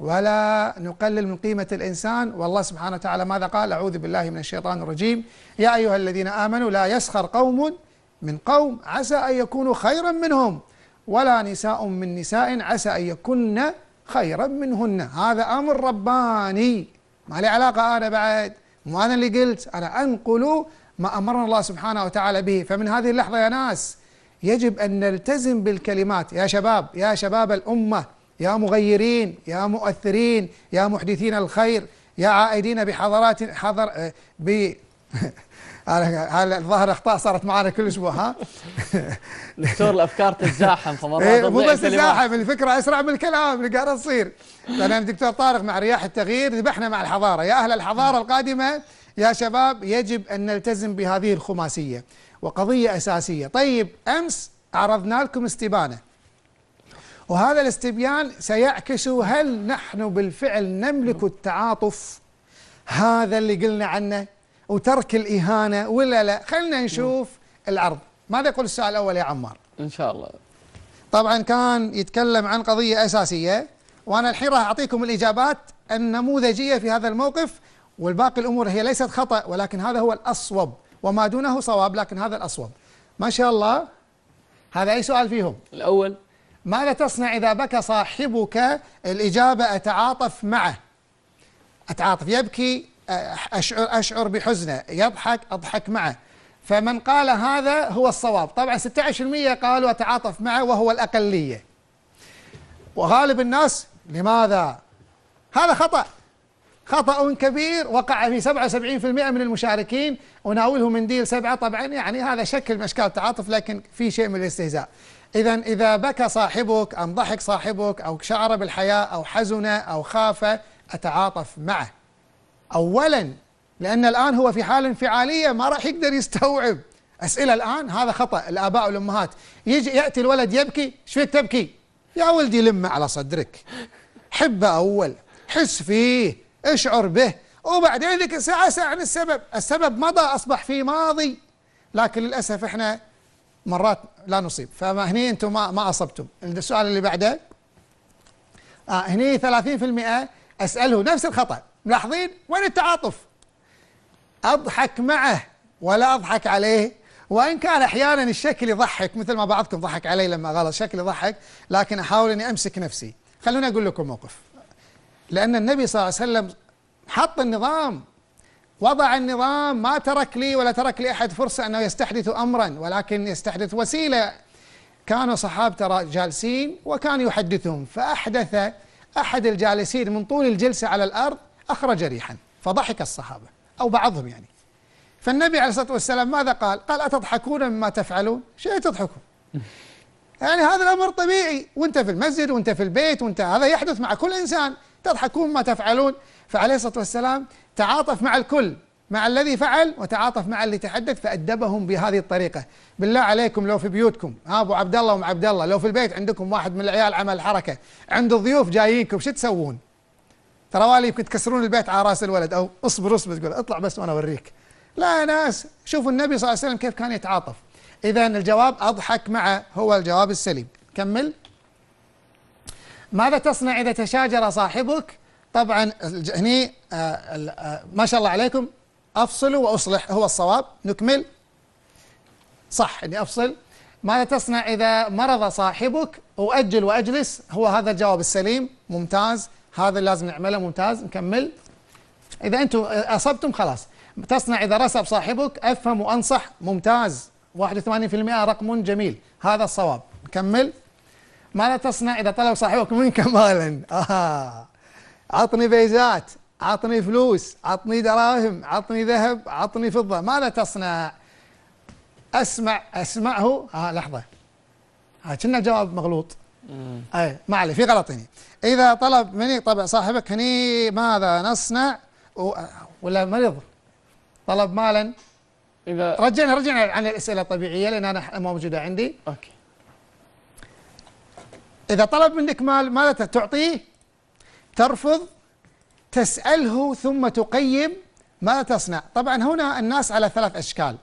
ولا نقلل من قيمة الإنسان والله سبحانه وتعالى ماذا قال أعوذ بالله من الشيطان الرجيم يا أيها الذين آمنوا لا يسخر قوم من قوم عسى أن يكونوا خيرا منهم ولا نساء من نساء عسى أن يكن خيرا منهن هذا أمر رباني ما لي علاقة أنا بعد مو أنا اللي قلت أنا أنقل ما أمرنا الله سبحانه وتعالى به فمن هذه اللحظة يا ناس يجب أن نلتزم بالكلمات يا شباب يا شباب الأمة يا مغيرين يا مؤثرين يا محدثين الخير يا عائدين بحضارات حضر آه، ب هلا الظاهر اخطاء صارت معنا كل اسبوع ها دكتور الافكار تزاحم فمرات إيه، مو بس تزاحم الفكره اسرع من الكلام اللي قاعد تصير لان دكتور طارق مع رياح التغيير ذبحنا مع الحضاره يا اهل الحضاره القادمه يا شباب يجب أن نلتزم بهذه الخماسية وقضية أساسية طيب أمس عرضنا لكم استبانة وهذا الاستبيان سيعكس هل نحن بالفعل نملك التعاطف هذا اللي قلنا عنه وترك الإهانة ولا لا خلنا نشوف العرض ماذا يقول السؤال الأول يا عمار إن شاء الله طبعا كان يتكلم عن قضية أساسية وأنا الحين راح أعطيكم الإجابات النموذجية في هذا الموقف والباقي الأمور هي ليست خطأ ولكن هذا هو الأصوب وما دونه صواب لكن هذا الأصوب ما شاء الله هذا أي سؤال فيهم الأول ماذا تصنع إذا بكى صاحبك الإجابة أتعاطف معه أتعاطف يبكي أشعر, أشعر بحزنه يضحك أضحك معه فمن قال هذا هو الصواب طبعا 16% قالوا أتعاطف معه وهو الأقلية وغالب الناس لماذا هذا خطأ خطأ كبير وقع في 77% من المشاركين وناولهم منديل سبعة طبعا يعني هذا شكل من أشكال التعاطف لكن في شيء من الاستهزاء إذا إذا بكى صاحبك أم ضحك صاحبك أو شعر بالحياة أو حزن أو خاف أتعاطف معه أولا لأن الآن هو في حال انفعالية ما راح يقدر يستوعب أسئلة الآن هذا خطأ الآباء والأمهات يجي يأتي الولد يبكي شو فيك تبكي يا ولدي لمه على صدرك حبه أول حس فيه اشعر به وبعدين ذيك الساعة عن السبب السبب مضى أصبح في ماضي لكن للأسف إحنا مرات لا نصيب فما هني أنتم ما, ما أصبتم السؤال اللي بعده آه هني 30% أسأله نفس الخطأ ملاحظين وين التعاطف أضحك معه ولا أضحك عليه وإن كان أحيانا الشكل يضحك مثل ما بعضكم ضحك علي لما غلط شكل يضحك لكن أحاول أني أمسك نفسي خلوني أقول لكم موقف لأن النبي صلى الله عليه وسلم حط النظام وضع النظام ما ترك لي ولا ترك لأحد فرصة أنه يستحدث أمرا ولكن يستحدث وسيلة كانوا صحابة ترى جالسين وكان يحدثهم فأحدث أحد الجالسين من طول الجلسة على الأرض أخرج ريحا فضحك الصحابة أو بعضهم يعني فالنبي عليه الصلاة والسلام ماذا قال قال أتضحكون مما تفعلون شيء تضحكون يعني هذا الأمر طبيعي وانت في المسجد وانت في البيت وانت هذا يحدث مع كل إنسان تضحكون ما تفعلون فعليه الصلاة والسلام تعاطف مع الكل مع الذي فعل وتعاطف مع اللي تحدث فأدبهم بهذه الطريقة بالله عليكم لو في بيوتكم ها أبو عبد الله وأم عبد الله لو في البيت عندكم واحد من العيال عمل حركة عند الضيوف جايينكم شو تسوون ترى يمكن تكسرون البيت على راس الولد أو اصبر اصبر تقول اطلع بس وأنا أوريك لا يا ناس شوفوا النبي صلى الله عليه وسلم كيف كان يتعاطف إذا الجواب أضحك معه هو الجواب السليم كمل ماذا تصنع إذا تشاجر صاحبك طبعا هني آه، آه، ما شاء الله عليكم أفصل وأصلح هو الصواب نكمل صح إني أفصل ماذا تصنع إذا مرض صاحبك أؤجل وأجلس هو هذا الجواب السليم ممتاز هذا اللي لازم نعمله ممتاز نكمل إذا أنتم آه، أصبتم خلاص تصنع إذا رسب صاحبك أفهم وأنصح ممتاز 81% رقم جميل هذا الصواب نكمل ماذا تصنع إذا طلب صاحبك منك مالا آه. عطني بيزات عطني فلوس عطني دراهم عطني ذهب عطني فضة ماذا تصنع أسمع أسمعه آه لحظة آه كنا الجواب مغلوط أي ما عليه في غلط هنا إذا طلب مني طبع صاحبك هني ماذا نصنع ولا مرض طلب مالا إذا رجعنا رجعنا عن الأسئلة الطبيعية لأن أنا موجودة عندي أوكي إذا طلب منك مال ماذا تعطيه ترفض تسأله ثم تقيم ماذا تصنع طبعا هنا الناس على ثلاث أشكال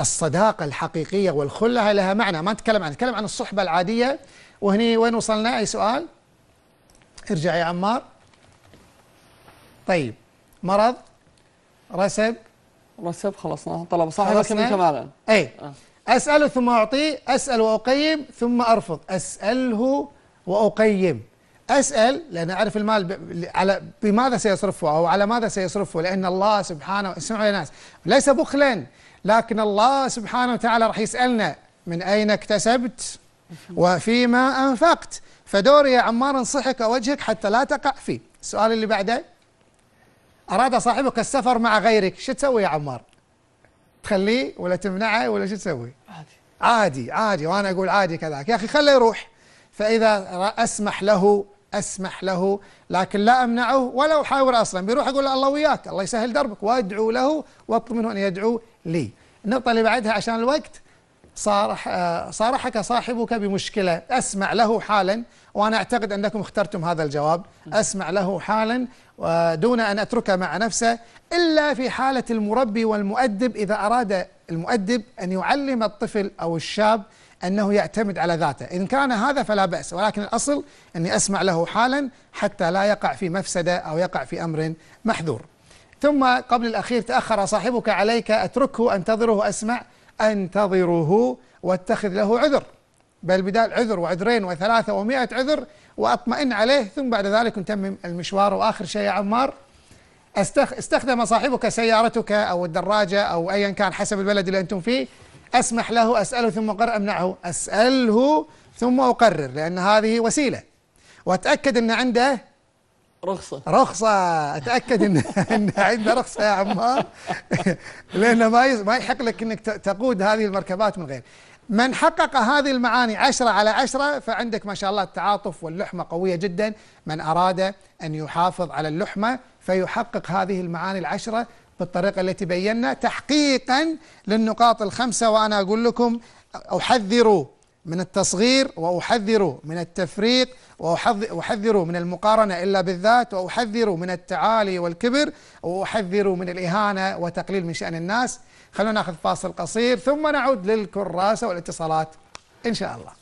الصداقة الحقيقية والخلة لها معنى ما نتكلم عن نتكلم عن الصحبة العادية وهني وين وصلنا أي سؤال ارجع يا عمار طيب مرض رسب رسب خلصنا طلب صاحب رسب كمالا أي أه. أسأله ثم أعطيه أسأل وأقيم ثم أرفض أسأله وأقيم أسأل لأن أعرف المال على بماذا سيصرفه أو على ماذا سيصرفه لأن الله سبحانه اسمعوا يا ناس ليس بخلا لكن الله سبحانه وتعالى راح يسألنا من أين اكتسبت وفيما أنفقت فدوري يا عمار انصحك أوجهك حتى لا تقع فيه السؤال اللي بعده أراد صاحبك السفر مع غيرك شو تسوي يا عمار تخليه ولا تمنعه ولا شو تسوي عادي عادي عادي وأنا أقول عادي كذاك يا أخي خله يروح فإذا أسمح له أسمح له لكن لا أمنعه ولا أحاور أصلا بيروح أقول الله وياك الله يسهل دربك وأدعو له وأطلب منه أن يدعو لي النقطة اللي بعدها عشان الوقت صارح آه، صارحك صاحبك بمشكلة أسمع له حالا وأنا أعتقد أنكم اخترتم هذا الجواب أسمع له حالا دون أن أتركه مع نفسه إلا في حالة المربي والمؤدب إذا أراد المؤدب أن يعلم الطفل أو الشاب أنه يعتمد على ذاته إن كان هذا فلا بأس ولكن الأصل أني أسمع له حالا حتى لا يقع في مفسدة أو يقع في أمر محذور ثم قبل الأخير تأخر صاحبك عليك أتركه أنتظره أسمع أنتظره واتخذ له عذر بل بدال عذر وعذرين وثلاثة ومئة عذر وأطمئن عليه ثم بعد ذلك نتمم المشوار وآخر شيء يا عمار استخدم صاحبك سيارتك أو الدراجة أو أيا كان حسب البلد اللي أنتم فيه أسمح له أسأله ثم أقرر أمنعه أسأله ثم أقرر لأن هذه وسيلة وأتأكد أن عنده رخصة رخصة أتأكد أن, إن عنده رخصة يا عمار لأنه ما ما يحق لك أنك تقود هذه المركبات من غير من حقق هذه المعاني عشرة على عشرة فعندك ما شاء الله التعاطف واللحمة قوية جدا من أراد أن يحافظ على اللحمة فيحقق هذه المعاني العشرة بالطريقة التي بينا تحقيقا للنقاط الخمسة وأنا أقول لكم أحذر من التصغير وأحذر من التفريق وأحذر من المقارنة إلا بالذات وأحذر من التعالي والكبر وأحذر من الإهانة وتقليل من شأن الناس خلونا ناخذ فاصل قصير ثم نعود للكراسة والاتصالات إن شاء الله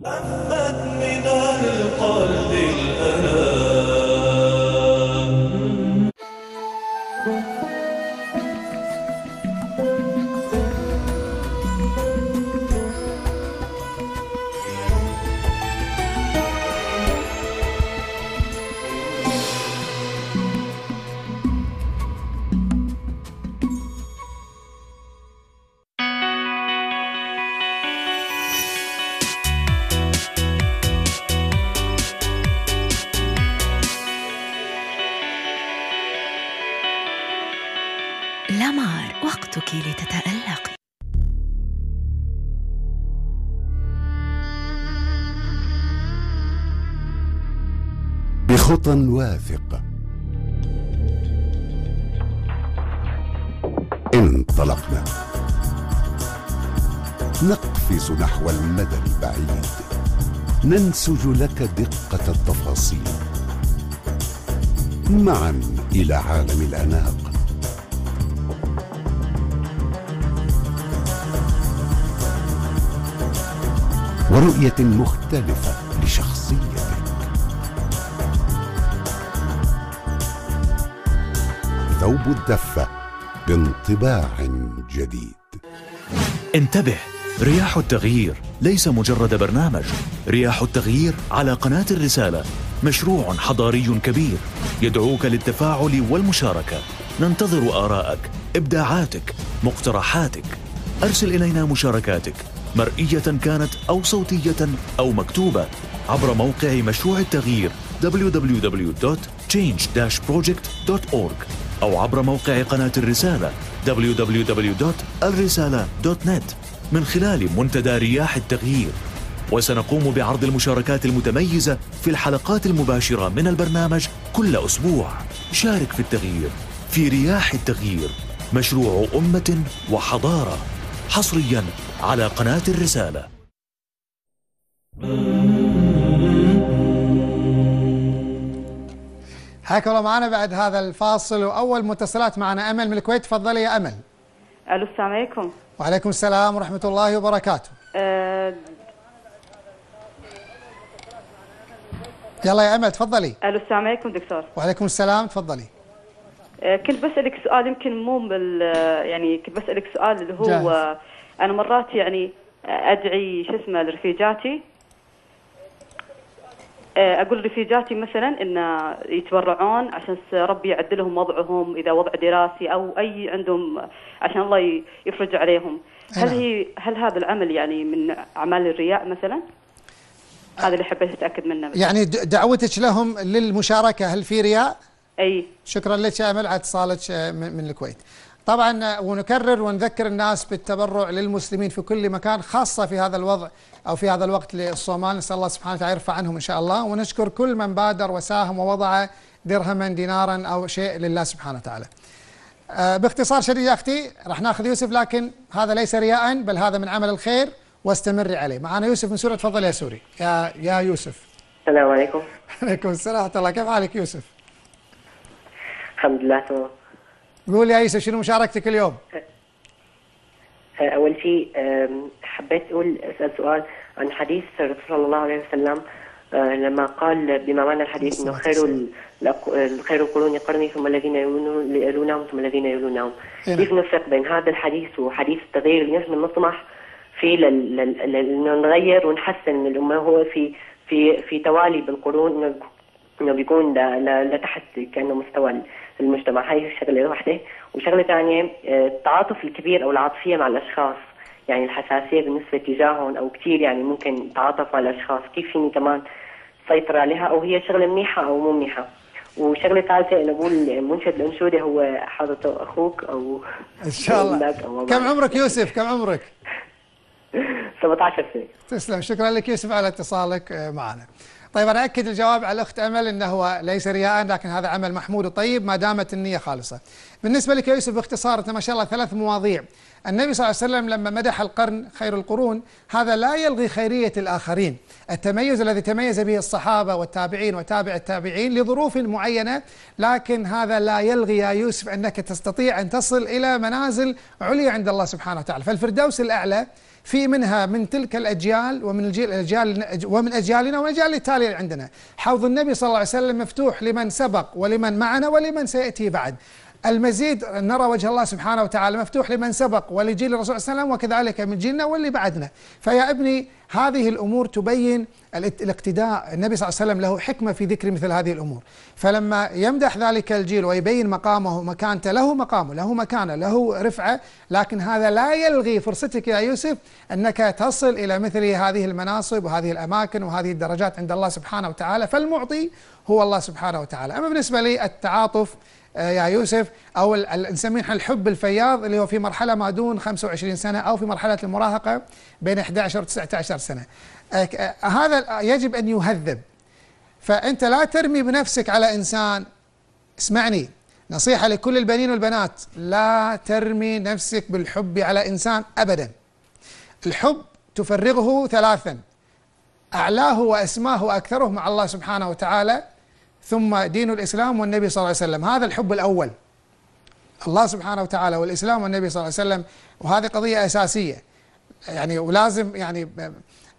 محمد من القلب الأنام لتتألقي لتتألق بخطى واثق انطلقنا نقفز نحو المدى البعيد ننسج لك دقة التفاصيل معا إلى عالم الأناق ورؤية مختلفة لشخصيتك ثوب الدفة بانطباع جديد انتبه رياح التغيير ليس مجرد برنامج رياح التغيير على قناة الرسالة مشروع حضاري كبير يدعوك للتفاعل والمشاركة ننتظر آرائك إبداعاتك مقترحاتك أرسل إلينا مشاركاتك مرئية كانت أو صوتية أو مكتوبة عبر موقع مشروع التغيير www.change-project.org أو عبر موقع قناة الرسالة www.alrisala.net من خلال منتدى رياح التغيير وسنقوم بعرض المشاركات المتميزة في الحلقات المباشرة من البرنامج كل أسبوع شارك في التغيير في رياح التغيير مشروع أمة وحضارة حصريا على قناة الرسالة حياك الله معنا بعد هذا الفاصل واول متصلات معنا امل من الكويت تفضلي يا امل الو السلام عليكم وعليكم السلام ورحمه الله وبركاته أه يلا يا امل تفضلي الو السلام عليكم دكتور وعليكم السلام تفضلي آه، كنت بسالك سؤال يمكن مو آه، يعني كنت بسالك سؤال اللي هو جاهز. انا مرات يعني ادعي شو اسمه لرفيجاتي آه، اقول لرفيجاتي مثلا ان يتبرعون عشان ربي يعدلهم وضعهم اذا وضع دراسي او اي عندهم عشان الله يفرج عليهم هل نعم. هي هل هذا العمل يعني من اعمال الرياء مثلا؟ هذا اللي حبيت اتاكد منه يعني دعوتك لهم للمشاركه هل في رياء؟ أي شكرا لك يا أمل اتصالك آه، من الكويت طبعا آه، ونكرر ونذكر الناس بالتبرع للمسلمين في كل مكان خاصة في هذا الوضع أو في هذا الوقت للصومال نسأل الله سبحانه وتعالى يرفع عنهم إن شاء الله ونشكر كل من بادر وساهم ووضع درهما دينارا أو شيء لله سبحانه وتعالى آه، باختصار شديد يا أختي راح ناخذ يوسف لكن هذا ليس رياء بل هذا من عمل الخير واستمري عليه معنا يوسف من سوريا تفضل يا سوري يا, يا يوسف السلام عليكم عليكم السلام ورحمة الله كيف حالك يوسف الحمد لله تمام قول يا عيسى شنو مشاركتك اليوم؟ أه، أول شيء حبيت أقول أسأل سؤال عن حديث الرسول صلى الله عليه وسلم أه، لما قال بما معنى الحديث انه خير خير القرون قرني ثم الذين يلونهم ثم الذين يلونهم إيه. كيف نفرق بين هذا الحديث وحديث التغيير اللي نحن نطمح فيه انه نغير ونحسن من الامه هو في في في توالي بالقرون انه انه بيكون لتحت كانه مستوى المجتمع هاي شغله وحده وشغله ثانيه آه، التعاطف الكبير او العاطفيه مع الاشخاص يعني الحساسيه بالنسبه تجاههم او كثير يعني ممكن تعاطف مع الاشخاص كيف فيني كمان سيطر عليها او هي شغله منيحه او مو منيحه وشغله ثالثه أنا بقول منشد الانشوده هو حضرته اخوك او ان شاء الله كم عمرك يوسف كم عمرك؟ 17 سنه تسلم شكرا لك يوسف على اتصالك آه، معنا طيب أنا أكد الجواب على الأخت أمل أنه هو ليس رياء لكن هذا عمل محمود وطيب ما دامت النية خالصة بالنسبة لك يوسف باختصار أنت ما شاء الله ثلاث مواضيع النبي صلى الله عليه وسلم لما مدح القرن خير القرون هذا لا يلغي خيرية الآخرين التميز الذي تميز به الصحابة والتابعين وتابع التابعين لظروف معينة لكن هذا لا يلغي يا يوسف أنك تستطيع أن تصل إلى منازل عليا عند الله سبحانه وتعالى فالفردوس الأعلى في منها من تلك الأجيال ومن الجيل الاجيال ومن أجيالنا ومن الأجيال التالية عندنا حوض النبي صلى الله عليه وسلم مفتوح لمن سبق ولمن معنا ولمن سيأتي بعد المزيد نرى وجه الله سبحانه وتعالى مفتوح لمن سبق ولجيل الرسول صلى الله عليه وسلم وكذلك من جيلنا واللي بعدنا فيا ابني هذه الأمور تبين الاقتداء النبي صلى الله عليه وسلم له حكمة في ذكر مثل هذه الأمور فلما يمدح ذلك الجيل ويبين مقامه ومكانته له مقامه له مكانة له رفعة لكن هذا لا يلغي فرصتك يا يوسف أنك تصل إلى مثل هذه المناصب وهذه الأماكن وهذه الدرجات عند الله سبحانه وتعالى فالمعطي هو الله سبحانه وتعالى أما بالنسبة للتعاطف آه، يا يوسف او نسميه الحب الفياض اللي هو في مرحله ما دون 25 سنه او في مرحله المراهقه بين 11 و 19 سنه آه، آه، هذا يجب ان يهذب فانت لا ترمي بنفسك على انسان اسمعني نصيحه لكل البنين والبنات لا ترمي نفسك بالحب على انسان ابدا الحب تفرغه ثلاثا اعلاه واسماه واكثره مع الله سبحانه وتعالى ثم دين الإسلام والنبي صلى الله عليه وسلم هذا الحب الأول الله سبحانه وتعالى والإسلام والنبي صلى الله عليه وسلم وهذه قضية أساسية يعني ولازم يعني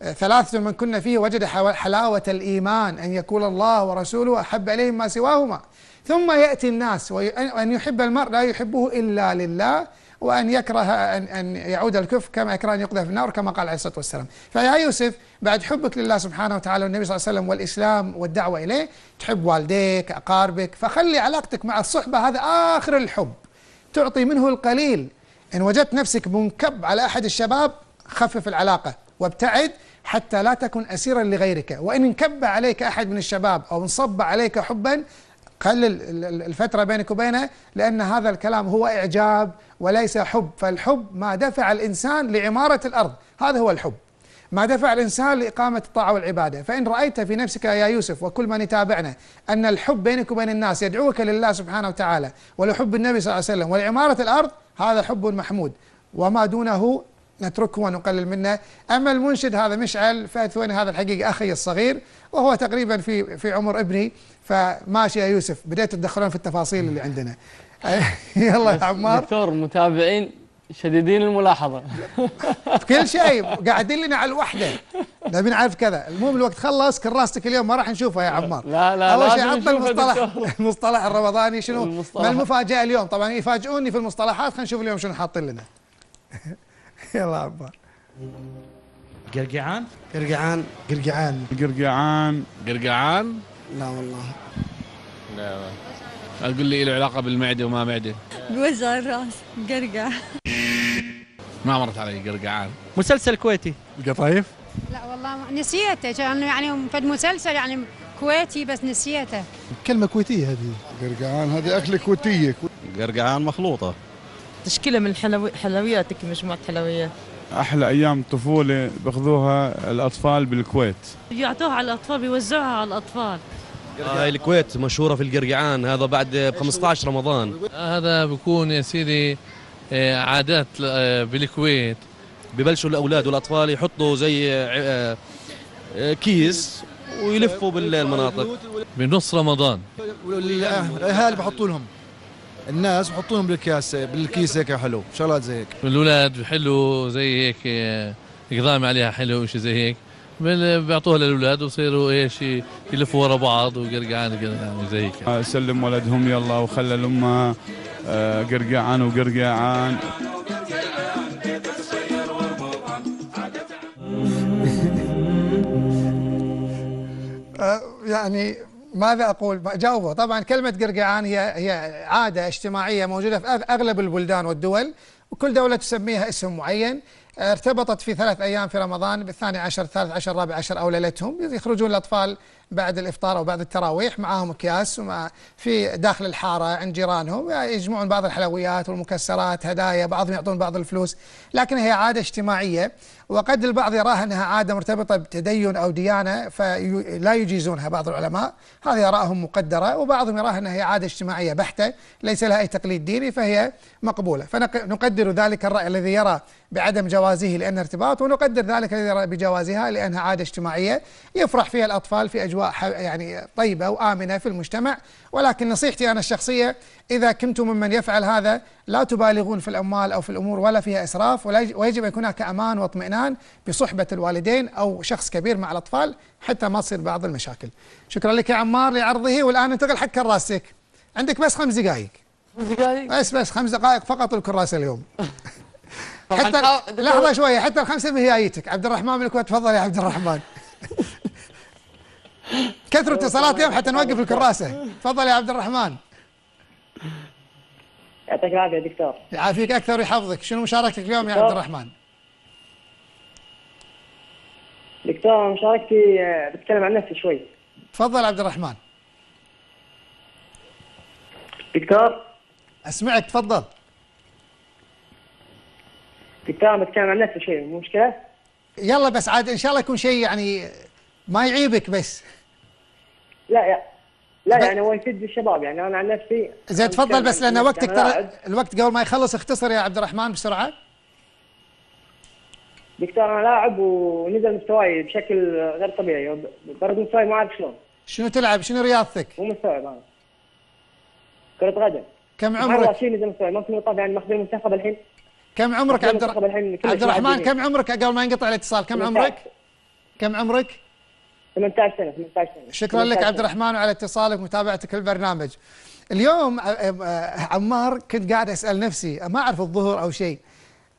ثلاثة من كنا فيه وجد حلاوة الإيمان أن يكون الله ورسوله أحب إليهم ما سواهما ثم يأتي الناس وأن يحب المرء لا يحبه إلا لله وأن يكره أن, أن يعود الكفر كما يكره أن يقذف في النار كما قال عليه الصلاة والسلام فيا يوسف بعد حبك لله سبحانه وتعالى والنبي صلى الله عليه وسلم والإسلام والدعوة إليه تحب والديك أقاربك فخلي علاقتك مع الصحبة هذا آخر الحب تعطي منه القليل إن وجدت نفسك منكب على أحد الشباب خفف العلاقة وابتعد حتى لا تكن أسيرا لغيرك وإن انكب عليك أحد من الشباب أو انصب عليك حبا خلي الفترة بينك وبينه لأن هذا الكلام هو إعجاب وليس حب فالحب ما دفع الإنسان لعمارة الأرض هذا هو الحب ما دفع الإنسان لإقامة الطاعة والعبادة فإن رأيت في نفسك يا يوسف وكل من يتابعنا أن الحب بينك وبين الناس يدعوك لله سبحانه وتعالى ولحب النبي صلى الله عليه وسلم ولعمارة الأرض هذا حب محمود وما دونه نتركه ونقلل منه أما المنشد هذا مشعل فأتوني هذا الحقيقة أخي الصغير وهو تقريبا في في عمر ابني فماشي يا يوسف بديت تدخلون في التفاصيل اللي عندنا يلا يا عمار دكتور متابعين شديدين الملاحظه في كل شيء قاعدين لنا على الوحده نبي نعرف كذا المهم الوقت خلص كراستك اليوم ما راح نشوفها يا عمار لا لا اول شيء عطنا المصطلح المصطلح الرمضاني شنو ما المفاجاه اليوم طبعا يفاجئوني في المصطلحات خلينا نشوف اليوم شنو حاطين لنا يلا عمار قرقعان قرقعان قرقعان قرقعان قرقعان لا والله لا اقول لي إيه له علاقه بالمعده وما معده بوجع الراس قرقع ما مرت علي قرقعان مسلسل كويتي القطايف لا والله نسيته كان يعني فد مسلسل يعني كويتي بس نسيته كلمه كويتيه هذه قرقعان هذه اكله كويتيه قرقعان مخلوطه تشكيله من الحلوي... حلوياتك مجموعه حلويات احلى ايام طفوله باخذوها الاطفال بالكويت يعطوها على الاطفال بيوزعوها على الاطفال آه، هاي آه الكويت مشهوره في القرقعان هذا بعد 15 رمضان آه، هذا بكون يا سيدي آه، عادات بالكويت ببلشوا الاولاد والاطفال يحطوا زي كيس ويلفوا بالمناطق بنص رمضان الاهالي بحطوا لهم الناس وحطوهم بالكاسة بالكيس هيك حلو شغلات زي هيك الاولاد بحلوا زي هيك اقضام عليها حلو وشي زي هيك بيعطوها للاولاد وصيروا ايش يلفوا ورا بعض وقرقعان يعني زي هيك آه، سلم ولدهم يلا وخلى الامه آه، قرقعان وقرقعان آه، يعني ماذا أقول جاوبه طبعا كلمة قرقعان هي هي عادة اجتماعية موجودة في أغلب البلدان والدول وكل دولة تسميها اسم معين ارتبطت في ثلاث أيام في رمضان بالثاني عشر الثالث عشر الرابع عشر أو ليلتهم يخرجون الأطفال بعد الافطار او بعد التراويح معاهم اكياس ومع في داخل الحاره عند جيرانهم يعني يجمعون بعض الحلويات والمكسرات هدايا بعضهم يعطون بعض الفلوس لكن هي عاده اجتماعيه وقد البعض يراها انها عاده مرتبطه بتدين او ديانه فلا يجيزونها بعض العلماء هذه ارائهم مقدره وبعضهم يراها انها هي عاده اجتماعيه بحته ليس لها اي تقليد ديني فهي مقبوله فنقدر ذلك الراي الذي يرى بعدم جوازه لان ارتباط ونقدر ذلك الذي يرى بجوازها لانها عاده اجتماعيه يفرح فيها الاطفال في اجواء يعني طيبه وامنه في المجتمع ولكن نصيحتي انا الشخصيه اذا كنتم ممن يفعل هذا لا تبالغون في الاموال او في الامور ولا فيها اسراف ويجب أن يكون هناك امان واطمئنان بصحبه الوالدين او شخص كبير مع الاطفال حتى ما تصير بعض المشاكل. شكرا لك يا عمار لعرضه والان انتقل حق كراسك. عندك بس خمس دقائق. خمس دقائق؟ بس بس خمس دقائق فقط الكراسه اليوم. حتى لحظه شويه حتى الخمسه هي عبد الرحمن من الكويت تفضل يا عبد الرحمن كثروا اتصالات اليوم حتى نوقف الكراسه تفضل يا عبد الرحمن يعطيك العافيه دكتور يعافيك اكثر ويحفظك شنو مشاركتك اليوم يا عبد الرحمن دكتور مشاركتي آه، بتكلم عن نفسي شوي تفضل عبد الرحمن دكتور اسمعك تفضل دكتور بتكلم عن نفسي شوي مو مشكله يلا بس عاد ان شاء الله يكون شيء يعني ما يعيبك بس لا يا لا ب... يعني هو يفيد الشباب يعني انا عن نفسي زين تفضل بس لان وقتك ترى الوقت قبل ما يخلص اختصر يا عبد الرحمن بسرعه دكتور انا لاعب ونزل مستواي بشكل غير طبيعي برد مستواي ما اعرف شلون شنو تلعب شنو رياضتك؟ مو مستوعب انا كرة قدم كم عمرك؟ 24 نزل مستواي ما في طبعا يعني ماخذ المنتخب الحين كم عمرك عبد الرحمن عبد الرحمن كم عمرك قبل ما ينقطع الاتصال كم عمرك؟ كم عمرك؟ 18 سنه 18 سنه شكرا لك عبد الرحمن وعلى اتصالك ومتابعتك البرنامج اليوم عمار كنت قاعد اسال نفسي ما اعرف الظهور او شيء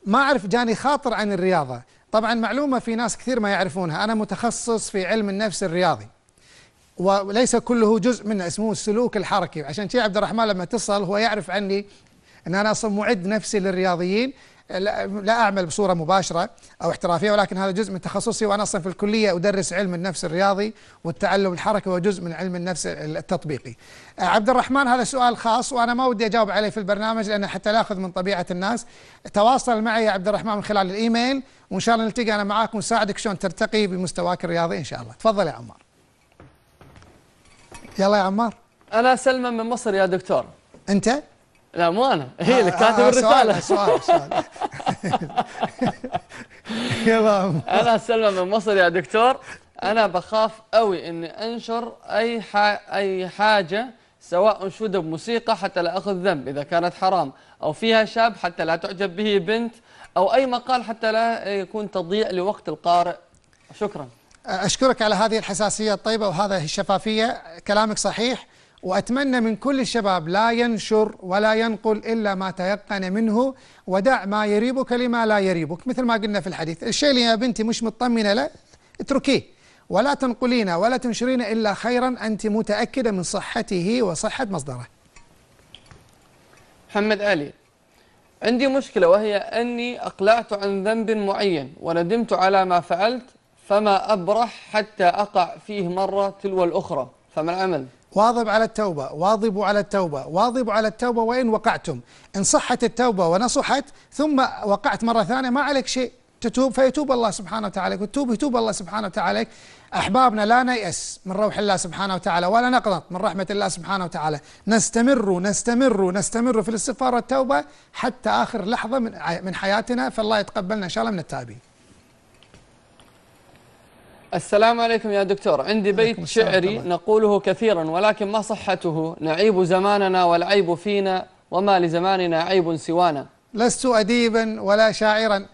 ما اعرف جاني خاطر عن الرياضه طبعا معلومه في ناس كثير ما يعرفونها انا متخصص في علم النفس الرياضي وليس كله جزء منه اسمه السلوك الحركي عشان كذا عبد الرحمن لما اتصل هو يعرف عني ان انا اصلا معد نفسي للرياضيين لا أعمل بصورة مباشرة أو احترافية ولكن هذا جزء من تخصصي وأنا أصلا في الكلية أدرس علم النفس الرياضي والتعلم الحركي وجزء من علم النفس التطبيقي أه، عبد الرحمن هذا سؤال خاص وأنا ما ودي أجاوب عليه في البرنامج لأن حتى لا أخذ من طبيعة الناس تواصل معي يا عبد الرحمن من خلال الإيميل وإن شاء الله نلتقي أنا معاك ونساعدك شلون ترتقي بمستواك الرياضي إن شاء الله تفضل يا عمار يلا يا عمار أنا سلمى من مصر يا دكتور أنت؟ لا مو انا هي اللي آه، آه، كاتب آه، الرساله سؤال سؤال يلا انا سلمى من مصر يا دكتور انا بخاف قوي اني انشر اي اي حاجه سواء انشوده بموسيقى حتى لا اخذ ذنب اذا كانت حرام او فيها شاب حتى لا تعجب به بنت او اي مقال حتى لا يكون تضييع لوقت القارئ شكرا اشكرك على هذه الحساسيه الطيبه وهذه الشفافيه كلامك صحيح وأتمنى من كل الشباب لا ينشر ولا ينقل إلا ما تيقن منه ودع ما يريبك لما لا يريبك مثل ما قلنا في الحديث الشيء اللي يا بنتي مش مطمنة له اتركيه ولا تنقلين ولا تنشرين إلا خيرا أنت متأكدة من صحته وصحة مصدره محمد علي عندي مشكلة وهي أني أقلعت عن ذنب معين وندمت على ما فعلت فما أبرح حتى أقع فيه مرة تلو الأخرى فما العمل؟ واظب على التوبة واظبوا على التوبة واظبوا على التوبة وإن وقعتم إن صحت التوبة ونصحت ثم وقعت مرة ثانية ما عليك شيء تتوب فيتوب الله سبحانه وتعالى وتوب يتوب الله سبحانه وتعالى أحبابنا لا نيأس من روح الله سبحانه وتعالى ولا نقنط من رحمة الله سبحانه وتعالى نستمر نستمر نستمر في الاستغفار والتوبة حتى آخر لحظة من حياتنا فالله يتقبلنا إن شاء الله من التائبين السلام عليكم يا دكتور عندي بيت شعري نقوله كثيرا ولكن ما صحته نعيب زماننا والعيب فينا وما لزماننا عيب سوانا لست أديبا ولا شاعرا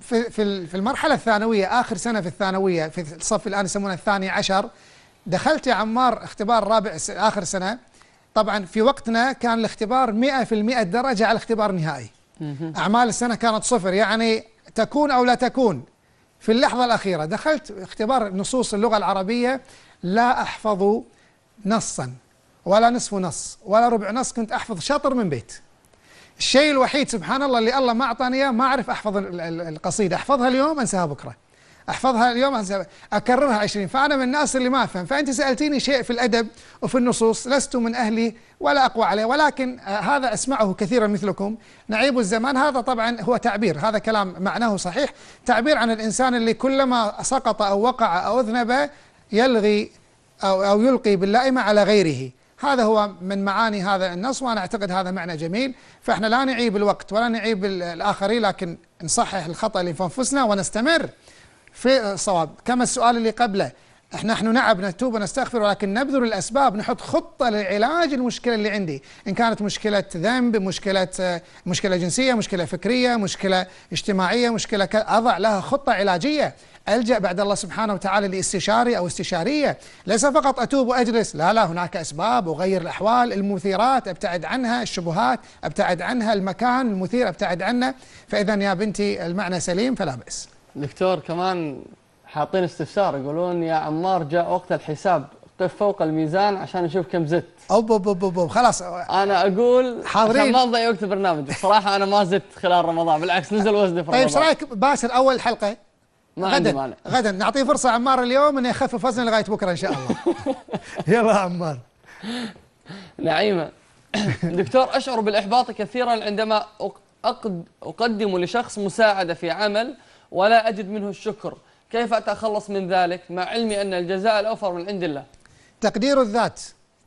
في في المرحلة الثانوية آخر سنة في الثانوية في الصف الآن يسمونه الثاني عشر دخلت يا عمار اختبار رابع آخر سنة طبعا في وقتنا كان الاختبار 100% درجة على الاختبار النهائي أعمال السنة كانت صفر يعني تكون أو لا تكون في اللحظة الأخيرة دخلت اختبار نصوص اللغة العربية لا أحفظ نصا ولا نصف نص ولا ربع نص كنت أحفظ شطر من بيت الشيء الوحيد سبحان الله اللي الله ما أعطاني إياه ما أعرف أحفظ القصيدة أحفظها اليوم أنساها بكرة احفظها اليوم اكررها 20 فانا من الناس اللي ما افهم فانت سالتيني شيء في الادب وفي النصوص لست من اهلي ولا اقوى عليه ولكن آه، هذا اسمعه كثيرا مثلكم نعيب الزمان هذا طبعا هو تعبير هذا كلام معناه صحيح تعبير عن الانسان اللي كلما سقط او وقع او اذنب يلغي او او يلقي باللائمه على غيره هذا هو من معاني هذا النص وانا اعتقد هذا معنى جميل فاحنا لا نعيب الوقت ولا نعيب الاخرين لكن نصحح الخطا اللي في انفسنا ونستمر في الصواب كما السؤال اللي قبله احنا نحن نعب نتوب ونستغفر ولكن نبذل الاسباب نحط خطه لعلاج المشكله اللي عندي ان كانت مشكله ذنب مشكله آه، مشكله جنسيه مشكله فكريه مشكله اجتماعيه مشكله اضع لها خطه علاجيه الجا بعد الله سبحانه وتعالى لاستشاري او استشاريه ليس فقط اتوب واجلس لا لا هناك اسباب اغير الاحوال المثيرات ابتعد عنها الشبهات ابتعد عنها المكان المثير ابتعد عنه فاذا يا بنتي المعنى سليم فلا باس دكتور كمان حاطين استفسار يقولون يا عمار جاء وقت الحساب قف طيب فوق الميزان عشان نشوف كم زدت أوب أوب أوب أوب خلاص أنا أقول حاضرين عشان ما نضيع وقت البرنامج صراحه أنا ما زدت خلال رمضان بالعكس نزل وزني في رمضان طيب ايش رايك باسل أول حلقة ما غدا عندي مانع غدا نعطيه فرصة عمار اليوم إنه يخفف وزنه لغاية بكرة إن شاء الله يلا عمار نعيمة دكتور أشعر بالإحباط كثيرا عندما أقدم لشخص مساعدة في عمل ولا أجد منه الشكر كيف أتخلص من ذلك مع علمي أن الجزاء الأوفر من عند الله تقدير الذات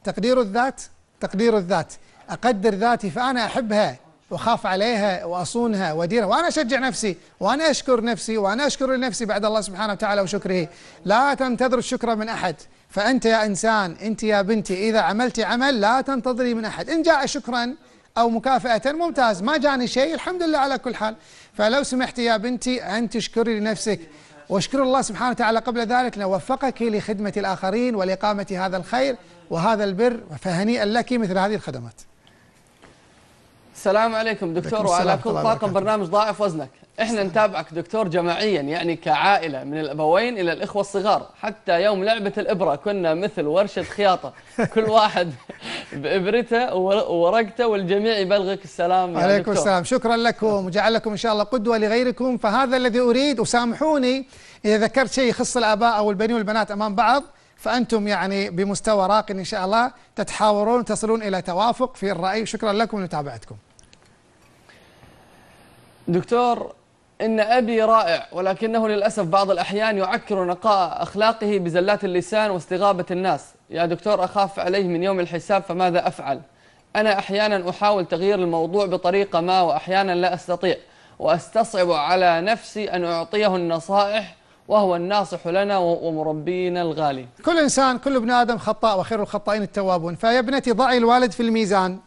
تقدير الذات تقدير الذات أقدر ذاتي فأنا أحبها وأخاف عليها وأصونها وأديرها وأنا أشجع نفسي وأنا أشكر نفسي وأنا أشكر لنفسي بعد الله سبحانه وتعالى وشكره لا تنتظر الشكر من أحد فأنت يا إنسان أنت يا بنتي إذا عملتي عمل لا تنتظري من أحد إن جاء شكرا أو مكافأة ممتاز ما جاني شيء الحمد لله على كل حال فلو سمحت يا بنتي أن تشكري لنفسك واشكر الله سبحانه وتعالى قبل ذلك أنه وفقك لخدمة الآخرين ولإقامة هذا الخير وهذا البر فهنيئا لك مثل هذه الخدمات السلام عليكم دكتور وعلى كل طاقم برنامج ضاعف وزنك احنا نتابعك دكتور جماعيا يعني كعائله من الابوين الى الاخوه الصغار حتى يوم لعبه الابره كنا مثل ورشه خياطه كل واحد بابرته وورقته والجميع يبلغك السلام يا عليكم دكتور. السلام شكرا لكم وجعلكم ان شاء الله قدوه لغيركم فهذا الذي اريد وسامحوني اذا ذكرت شيء يخص الاباء او البنين والبنات امام بعض فأنتم يعني بمستوى راق إن شاء الله تتحاورون تصلون إلى توافق في الرأي شكرا لكم لمتابعتكم دكتور إن أبي رائع ولكنه للأسف بعض الأحيان يعكر نقاء أخلاقه بزلات اللسان واستغابة الناس يا دكتور أخاف عليه من يوم الحساب فماذا أفعل أنا أحيانا أحاول تغيير الموضوع بطريقة ما وأحيانا لا أستطيع وأستصعب على نفسي أن أعطيه النصائح وهو الناصح لنا ومربينا الغالي كل إنسان كل ابن آدم خطاء وخير الخطائين التوابون فيا ابنتي ضعي الوالد في الميزان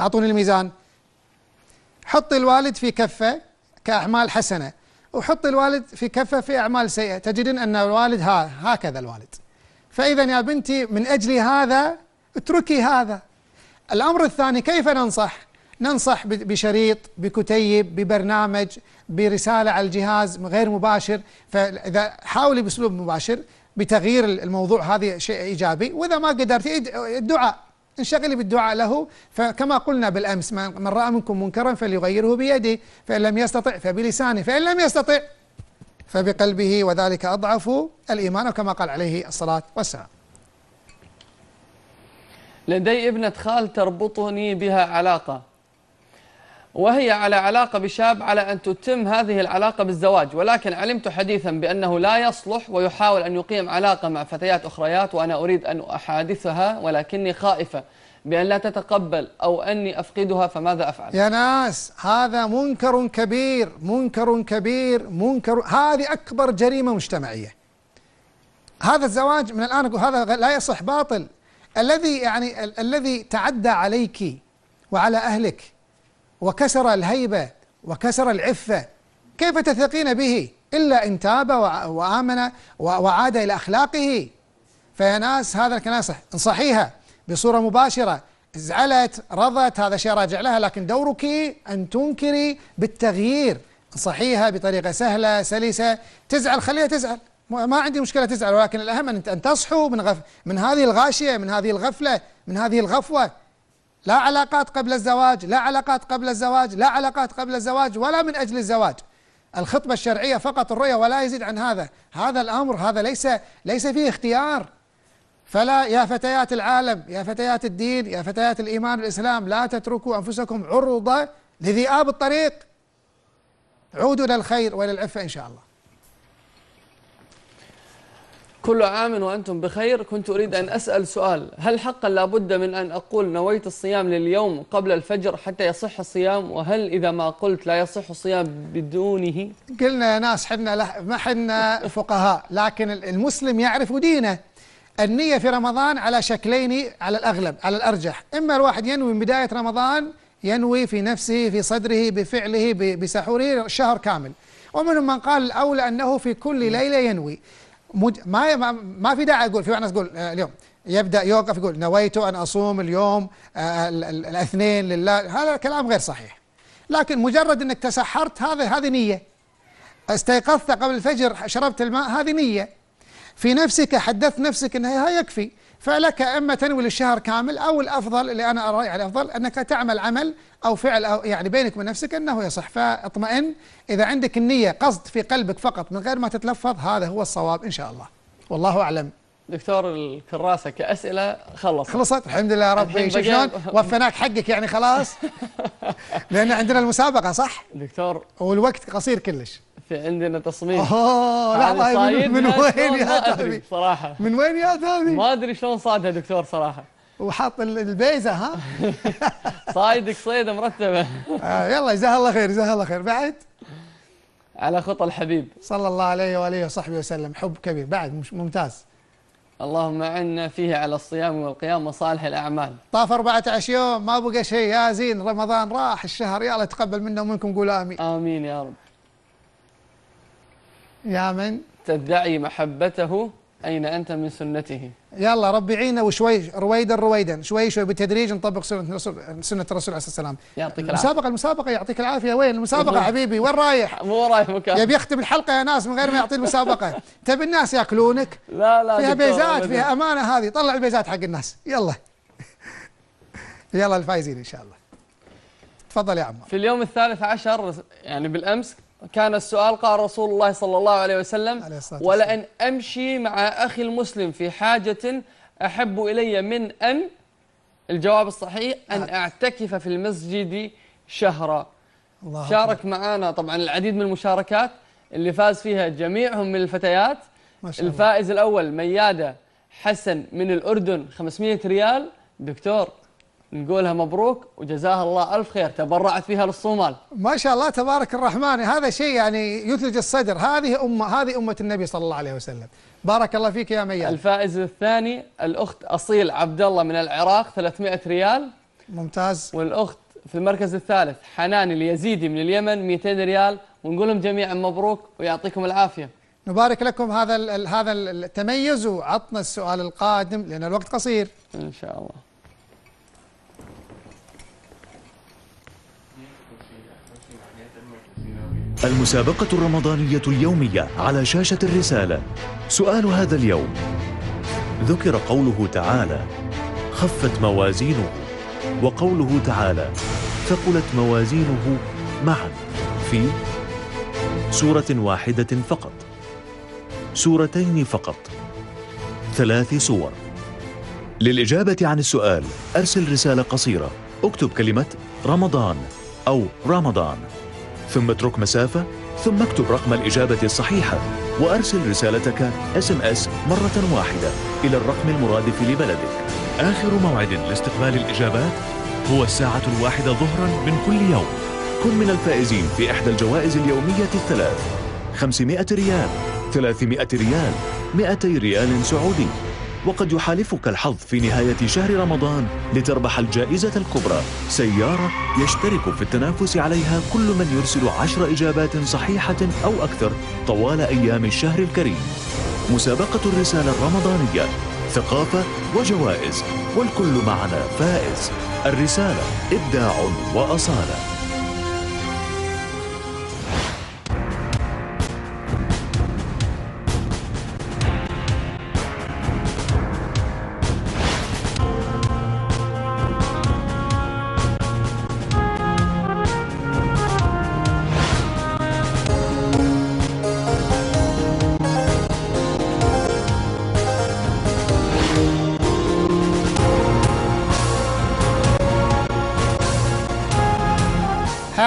أعطوني الميزان حطي الوالد في كفه كأعمال حسنة وحط الوالد في كفة في أعمال سيئة تجدين أن الوالد ها هكذا الوالد فإذا يا بنتي من أجل هذا اتركي هذا الأمر الثاني كيف ننصح ننصح بشريط بكتيب ببرنامج برسالة على الجهاز غير مباشر فإذا حاولي بأسلوب مباشر بتغيير الموضوع هذا شيء إيجابي وإذا ما قدرتي الدعاء انشغلي بالدعاء له فكما قلنا بالأمس من رأى منكم منكرا فليغيره بيده فإن لم يستطع فبلسانه فإن لم يستطع فبقلبه وذلك أضعف الإيمان كما قال عليه الصلاة والسلام لدي ابنة خال تربطني بها علاقة وهي على علاقة بشاب على أن تتم هذه العلاقة بالزواج ولكن علمت حديثا بأنه لا يصلح ويحاول أن يقيم علاقة مع فتيات أخريات وأنا أريد أن أحادثها ولكني خائفة بأن لا تتقبل أو أني أفقدها فماذا أفعل يا ناس هذا منكر كبير منكر كبير منكر هذه أكبر جريمة مجتمعية هذا الزواج من الآن أقول هذا لا يصح باطل الذي يعني الذي تعدى عليك وعلى أهلك وكسر الهيبة وكسر العفة كيف تثقين به إلا إن تاب وآمن وعاد إلى أخلاقه فيا ناس هذا الكناسة انصحيها بصورة مباشرة زعلت رضت هذا شيء راجع لها لكن دورك أن تنكري بالتغيير انصحيها بطريقة سهلة سلسة تزعل خليها تزعل ما عندي مشكلة تزعل ولكن الأهم أن تصحوا من, غف من هذه الغاشية من هذه الغفلة من هذه الغفوة لا علاقات قبل الزواج لا علاقات قبل الزواج لا علاقات قبل الزواج ولا من أجل الزواج الخطبة الشرعية فقط الرؤية ولا يزيد عن هذا هذا الأمر هذا ليس ليس فيه اختيار فلا يا فتيات العالم يا فتيات الدين يا فتيات الإيمان والإسلام لا تتركوا أنفسكم عرضة لذئاب الطريق عودوا للخير وللعفة إن شاء الله كل عام وأنتم بخير كنت أريد أن أسأل سؤال هل حقا لابد من أن أقول نويت الصيام لليوم قبل الفجر حتى يصح الصيام وهل إذا ما قلت لا يصح الصيام بدونه قلنا يا ناس حنا ما حنا فقهاء لكن المسلم يعرف دينه النية في رمضان على شكلين على الأغلب على الأرجح إما الواحد ينوي من بداية رمضان ينوي في نفسه في صدره بفعله بسحوره شهر كامل ومنهم من قال الأولى أنه في كل ليلة ينوي مج... ما ما في داعي اقول في ناس تقول يقول آه، اليوم يبدا يوقف يقول نويت ان اصوم اليوم آه، الاثنين لله هذا كلام غير صحيح لكن مجرد انك تسحرت هذا هذه نيه استيقظت قبل الفجر شربت الماء هذه نيه في نفسك حدثت نفسك انها يكفي فلك اما تنوي للشهر كامل او الافضل اللي انا ارى يعني الافضل انك تعمل عمل او فعل أو يعني بينك وبين نفسك انه يصح فاطمئن اذا عندك النيه قصد في قلبك فقط من غير ما تتلفظ هذا هو الصواب ان شاء الله والله اعلم دكتور الكراسه كاسئله خلصت خلصت الحمد لله ربي شلون وفيناك حقك يعني خلاص لان عندنا المسابقه صح دكتور والوقت قصير كلش في عندنا تصميم اه لحظه من, من وين يا هذه صراحه من وين يا هذه ما ادري شلون صادها دكتور صراحه وحاط البيزه ها صايدك صيده مرتبه آه، يلا جزاه الله خير جزاه الله خير بعد على خطى الحبيب صلى الله عليه واله وصحبه وسلم حب كبير بعد ممتاز اللهم عنا فيه على الصيام والقيام وصالح الأعمال طاف 14 يوم ما بقى شيء يا زين رمضان راح الشهر يلا تقبل منا ومنكم قول آمين آمين يا رب يا من تدعي محبته أين أنت من سنته يلا ربي عينا وشوي رويدا رويدا شوي شوي بالتدريج نطبق سنة الرسول سنة الرسول عليه السلام يعطيك العافية المسابقة المسابقة يعطيك العافية وين المسابقة حبيبي وين رايح؟ مو رايح مكان يبي يختم الحلقة يا ناس من غير ما يعطي المسابقة تبي الناس ياكلونك لا لا فيها بيزات فيها أمانة هذه طلع البيزات حق الناس يلا يلا الفايزين إن شاء الله تفضل يا عمار في اليوم الثالث عشر يعني بالأمس كان السؤال قال رسول الله صلى الله عليه وسلم عليه ولأن أمشي مع أخي المسلم في حاجة أحب إلي من أن الجواب الصحيح أن أعتكف في المسجد شهرا الله شارك الله. معنا طبعا العديد من المشاركات اللي فاز فيها جميعهم من الفتيات ما شاء الله. الفائز الأول ميادة حسن من الأردن 500 ريال دكتور نقولها مبروك وجزاها الله ألف خير تبرعت فيها للصومال ما شاء الله تبارك الرحمن هذا شيء يعني يثلج الصدر هذه أمة هذه أمة النبي صلى الله عليه وسلم بارك الله فيك يا ميال الفائز الثاني الأخت أصيل عبد الله من العراق 300 ريال ممتاز والأخت في المركز الثالث حنان اليزيدي من اليمن 200 ريال ونقول لهم جميعا مبروك ويعطيكم العافية نبارك لكم هذا هذا التميز وعطنا السؤال القادم لأن الوقت قصير إن شاء الله المسابقة الرمضانية اليومية على شاشة الرسالة سؤال هذا اليوم ذكر قوله تعالى خفت موازينه وقوله تعالى ثقلت موازينه معا في سورة واحدة فقط سورتين فقط ثلاث سور للإجابة عن السؤال أرسل رسالة قصيرة اكتب كلمة رمضان أو رمضان ثم اترك مسافة ثم اكتب رقم الإجابة الصحيحة وأرسل رسالتك اس ام اس مرة واحدة إلى الرقم المرادف لبلدك آخر موعد لاستقبال الإجابات هو الساعة الواحدة ظهرا من كل يوم كن من الفائزين في إحدى الجوائز اليومية الثلاث 500 ريال 300 ريال 200 ريال سعودي وقد يحالفك الحظ في نهاية شهر رمضان لتربح الجائزة الكبرى سيارة يشترك في التنافس عليها كل من يرسل عشر إجابات صحيحة أو أكثر طوال أيام الشهر الكريم مسابقة الرسالة الرمضانية ثقافة وجوائز والكل معنا فائز الرسالة إبداع وأصالة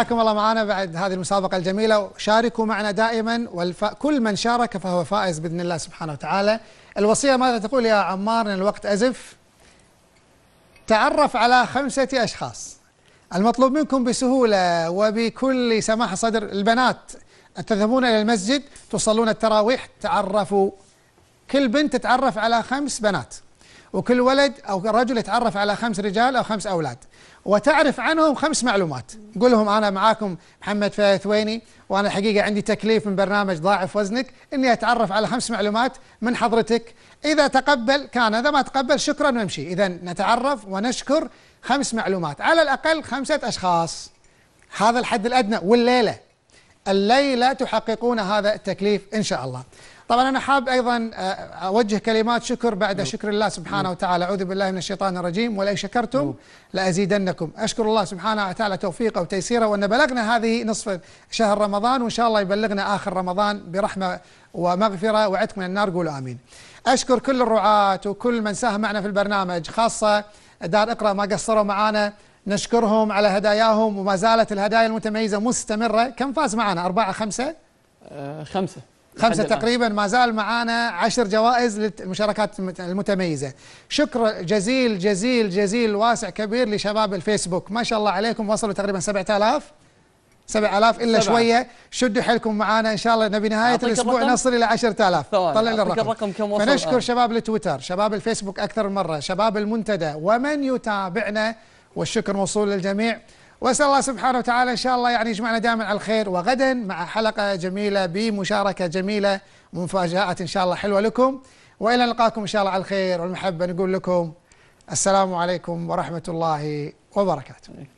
حياكم الله معنا بعد هذه المسابقة الجميلة شاركوا معنا دائما وكل من شارك فهو فائز بإذن الله سبحانه وتعالى الوصية ماذا تقول يا عمار إن الوقت أزف تعرف على خمسة أشخاص المطلوب منكم بسهولة وبكل سماح صدر البنات تذهبون إلى المسجد تصلون التراويح تعرفوا كل بنت تتعرف على خمس بنات وكل ولد أو رجل يتعرف على خمس رجال أو خمس أولاد وتعرف عنهم خمس معلومات قول لهم أنا معاكم محمد ثويني وأنا الحقيقة عندي تكليف من برنامج ضاعف وزنك إني أتعرف على خمس معلومات من حضرتك إذا تقبل كان إذا ما تقبل شكرا نمشي إذا نتعرف ونشكر خمس معلومات على الأقل خمسة أشخاص هذا الحد الأدنى والليلة الليلة تحققون هذا التكليف إن شاء الله طبعا أنا حاب أيضا آه، آه، أوجه كلمات شكر بعد نعم. شكر الله سبحانه نعم. وتعالى أعوذ بالله من الشيطان الرجيم ولئن شكرتم نعم. لأزيدنكم أشكر الله سبحانه وتعالى توفيقه وتيسيره وأن بلغنا هذه نصف شهر رمضان وإن شاء الله يبلغنا آخر رمضان برحمة ومغفرة وعدكم من النار قولوا آمين أشكر كل الرعاة وكل من ساهم معنا في البرنامج خاصة دار اقرأ ما قصروا معنا نشكرهم على هداياهم وما زالت الهدايا المتميزة مستمرة كم فاز معنا أربعة خمسة؟ آه، خمسة خمسة تقريبا ما زال معانا عشر جوائز للمشاركات المتميزة شكر جزيل جزيل جزيل واسع كبير لشباب الفيسبوك ما شاء الله عليكم وصلوا تقريبا 7000 7000 إلا سبعة. شوية شدوا حيلكم معانا إن شاء الله نبي نهاية الأسبوع نصل إلى 10000 طلع لي الرقم, الرقم كم وصل فنشكر آه. شباب التويتر شباب الفيسبوك أكثر من مرة شباب المنتدى ومن يتابعنا والشكر موصول للجميع وأسأل الله سبحانه وتعالى إن شاء الله يعني يجمعنا دائما على الخير وغدا مع حلقة جميلة بمشاركة جميلة ومفاجآت إن شاء الله حلوة لكم وإلى نلقاكم إن شاء الله على الخير والمحبة نقول لكم السلام عليكم ورحمة الله وبركاته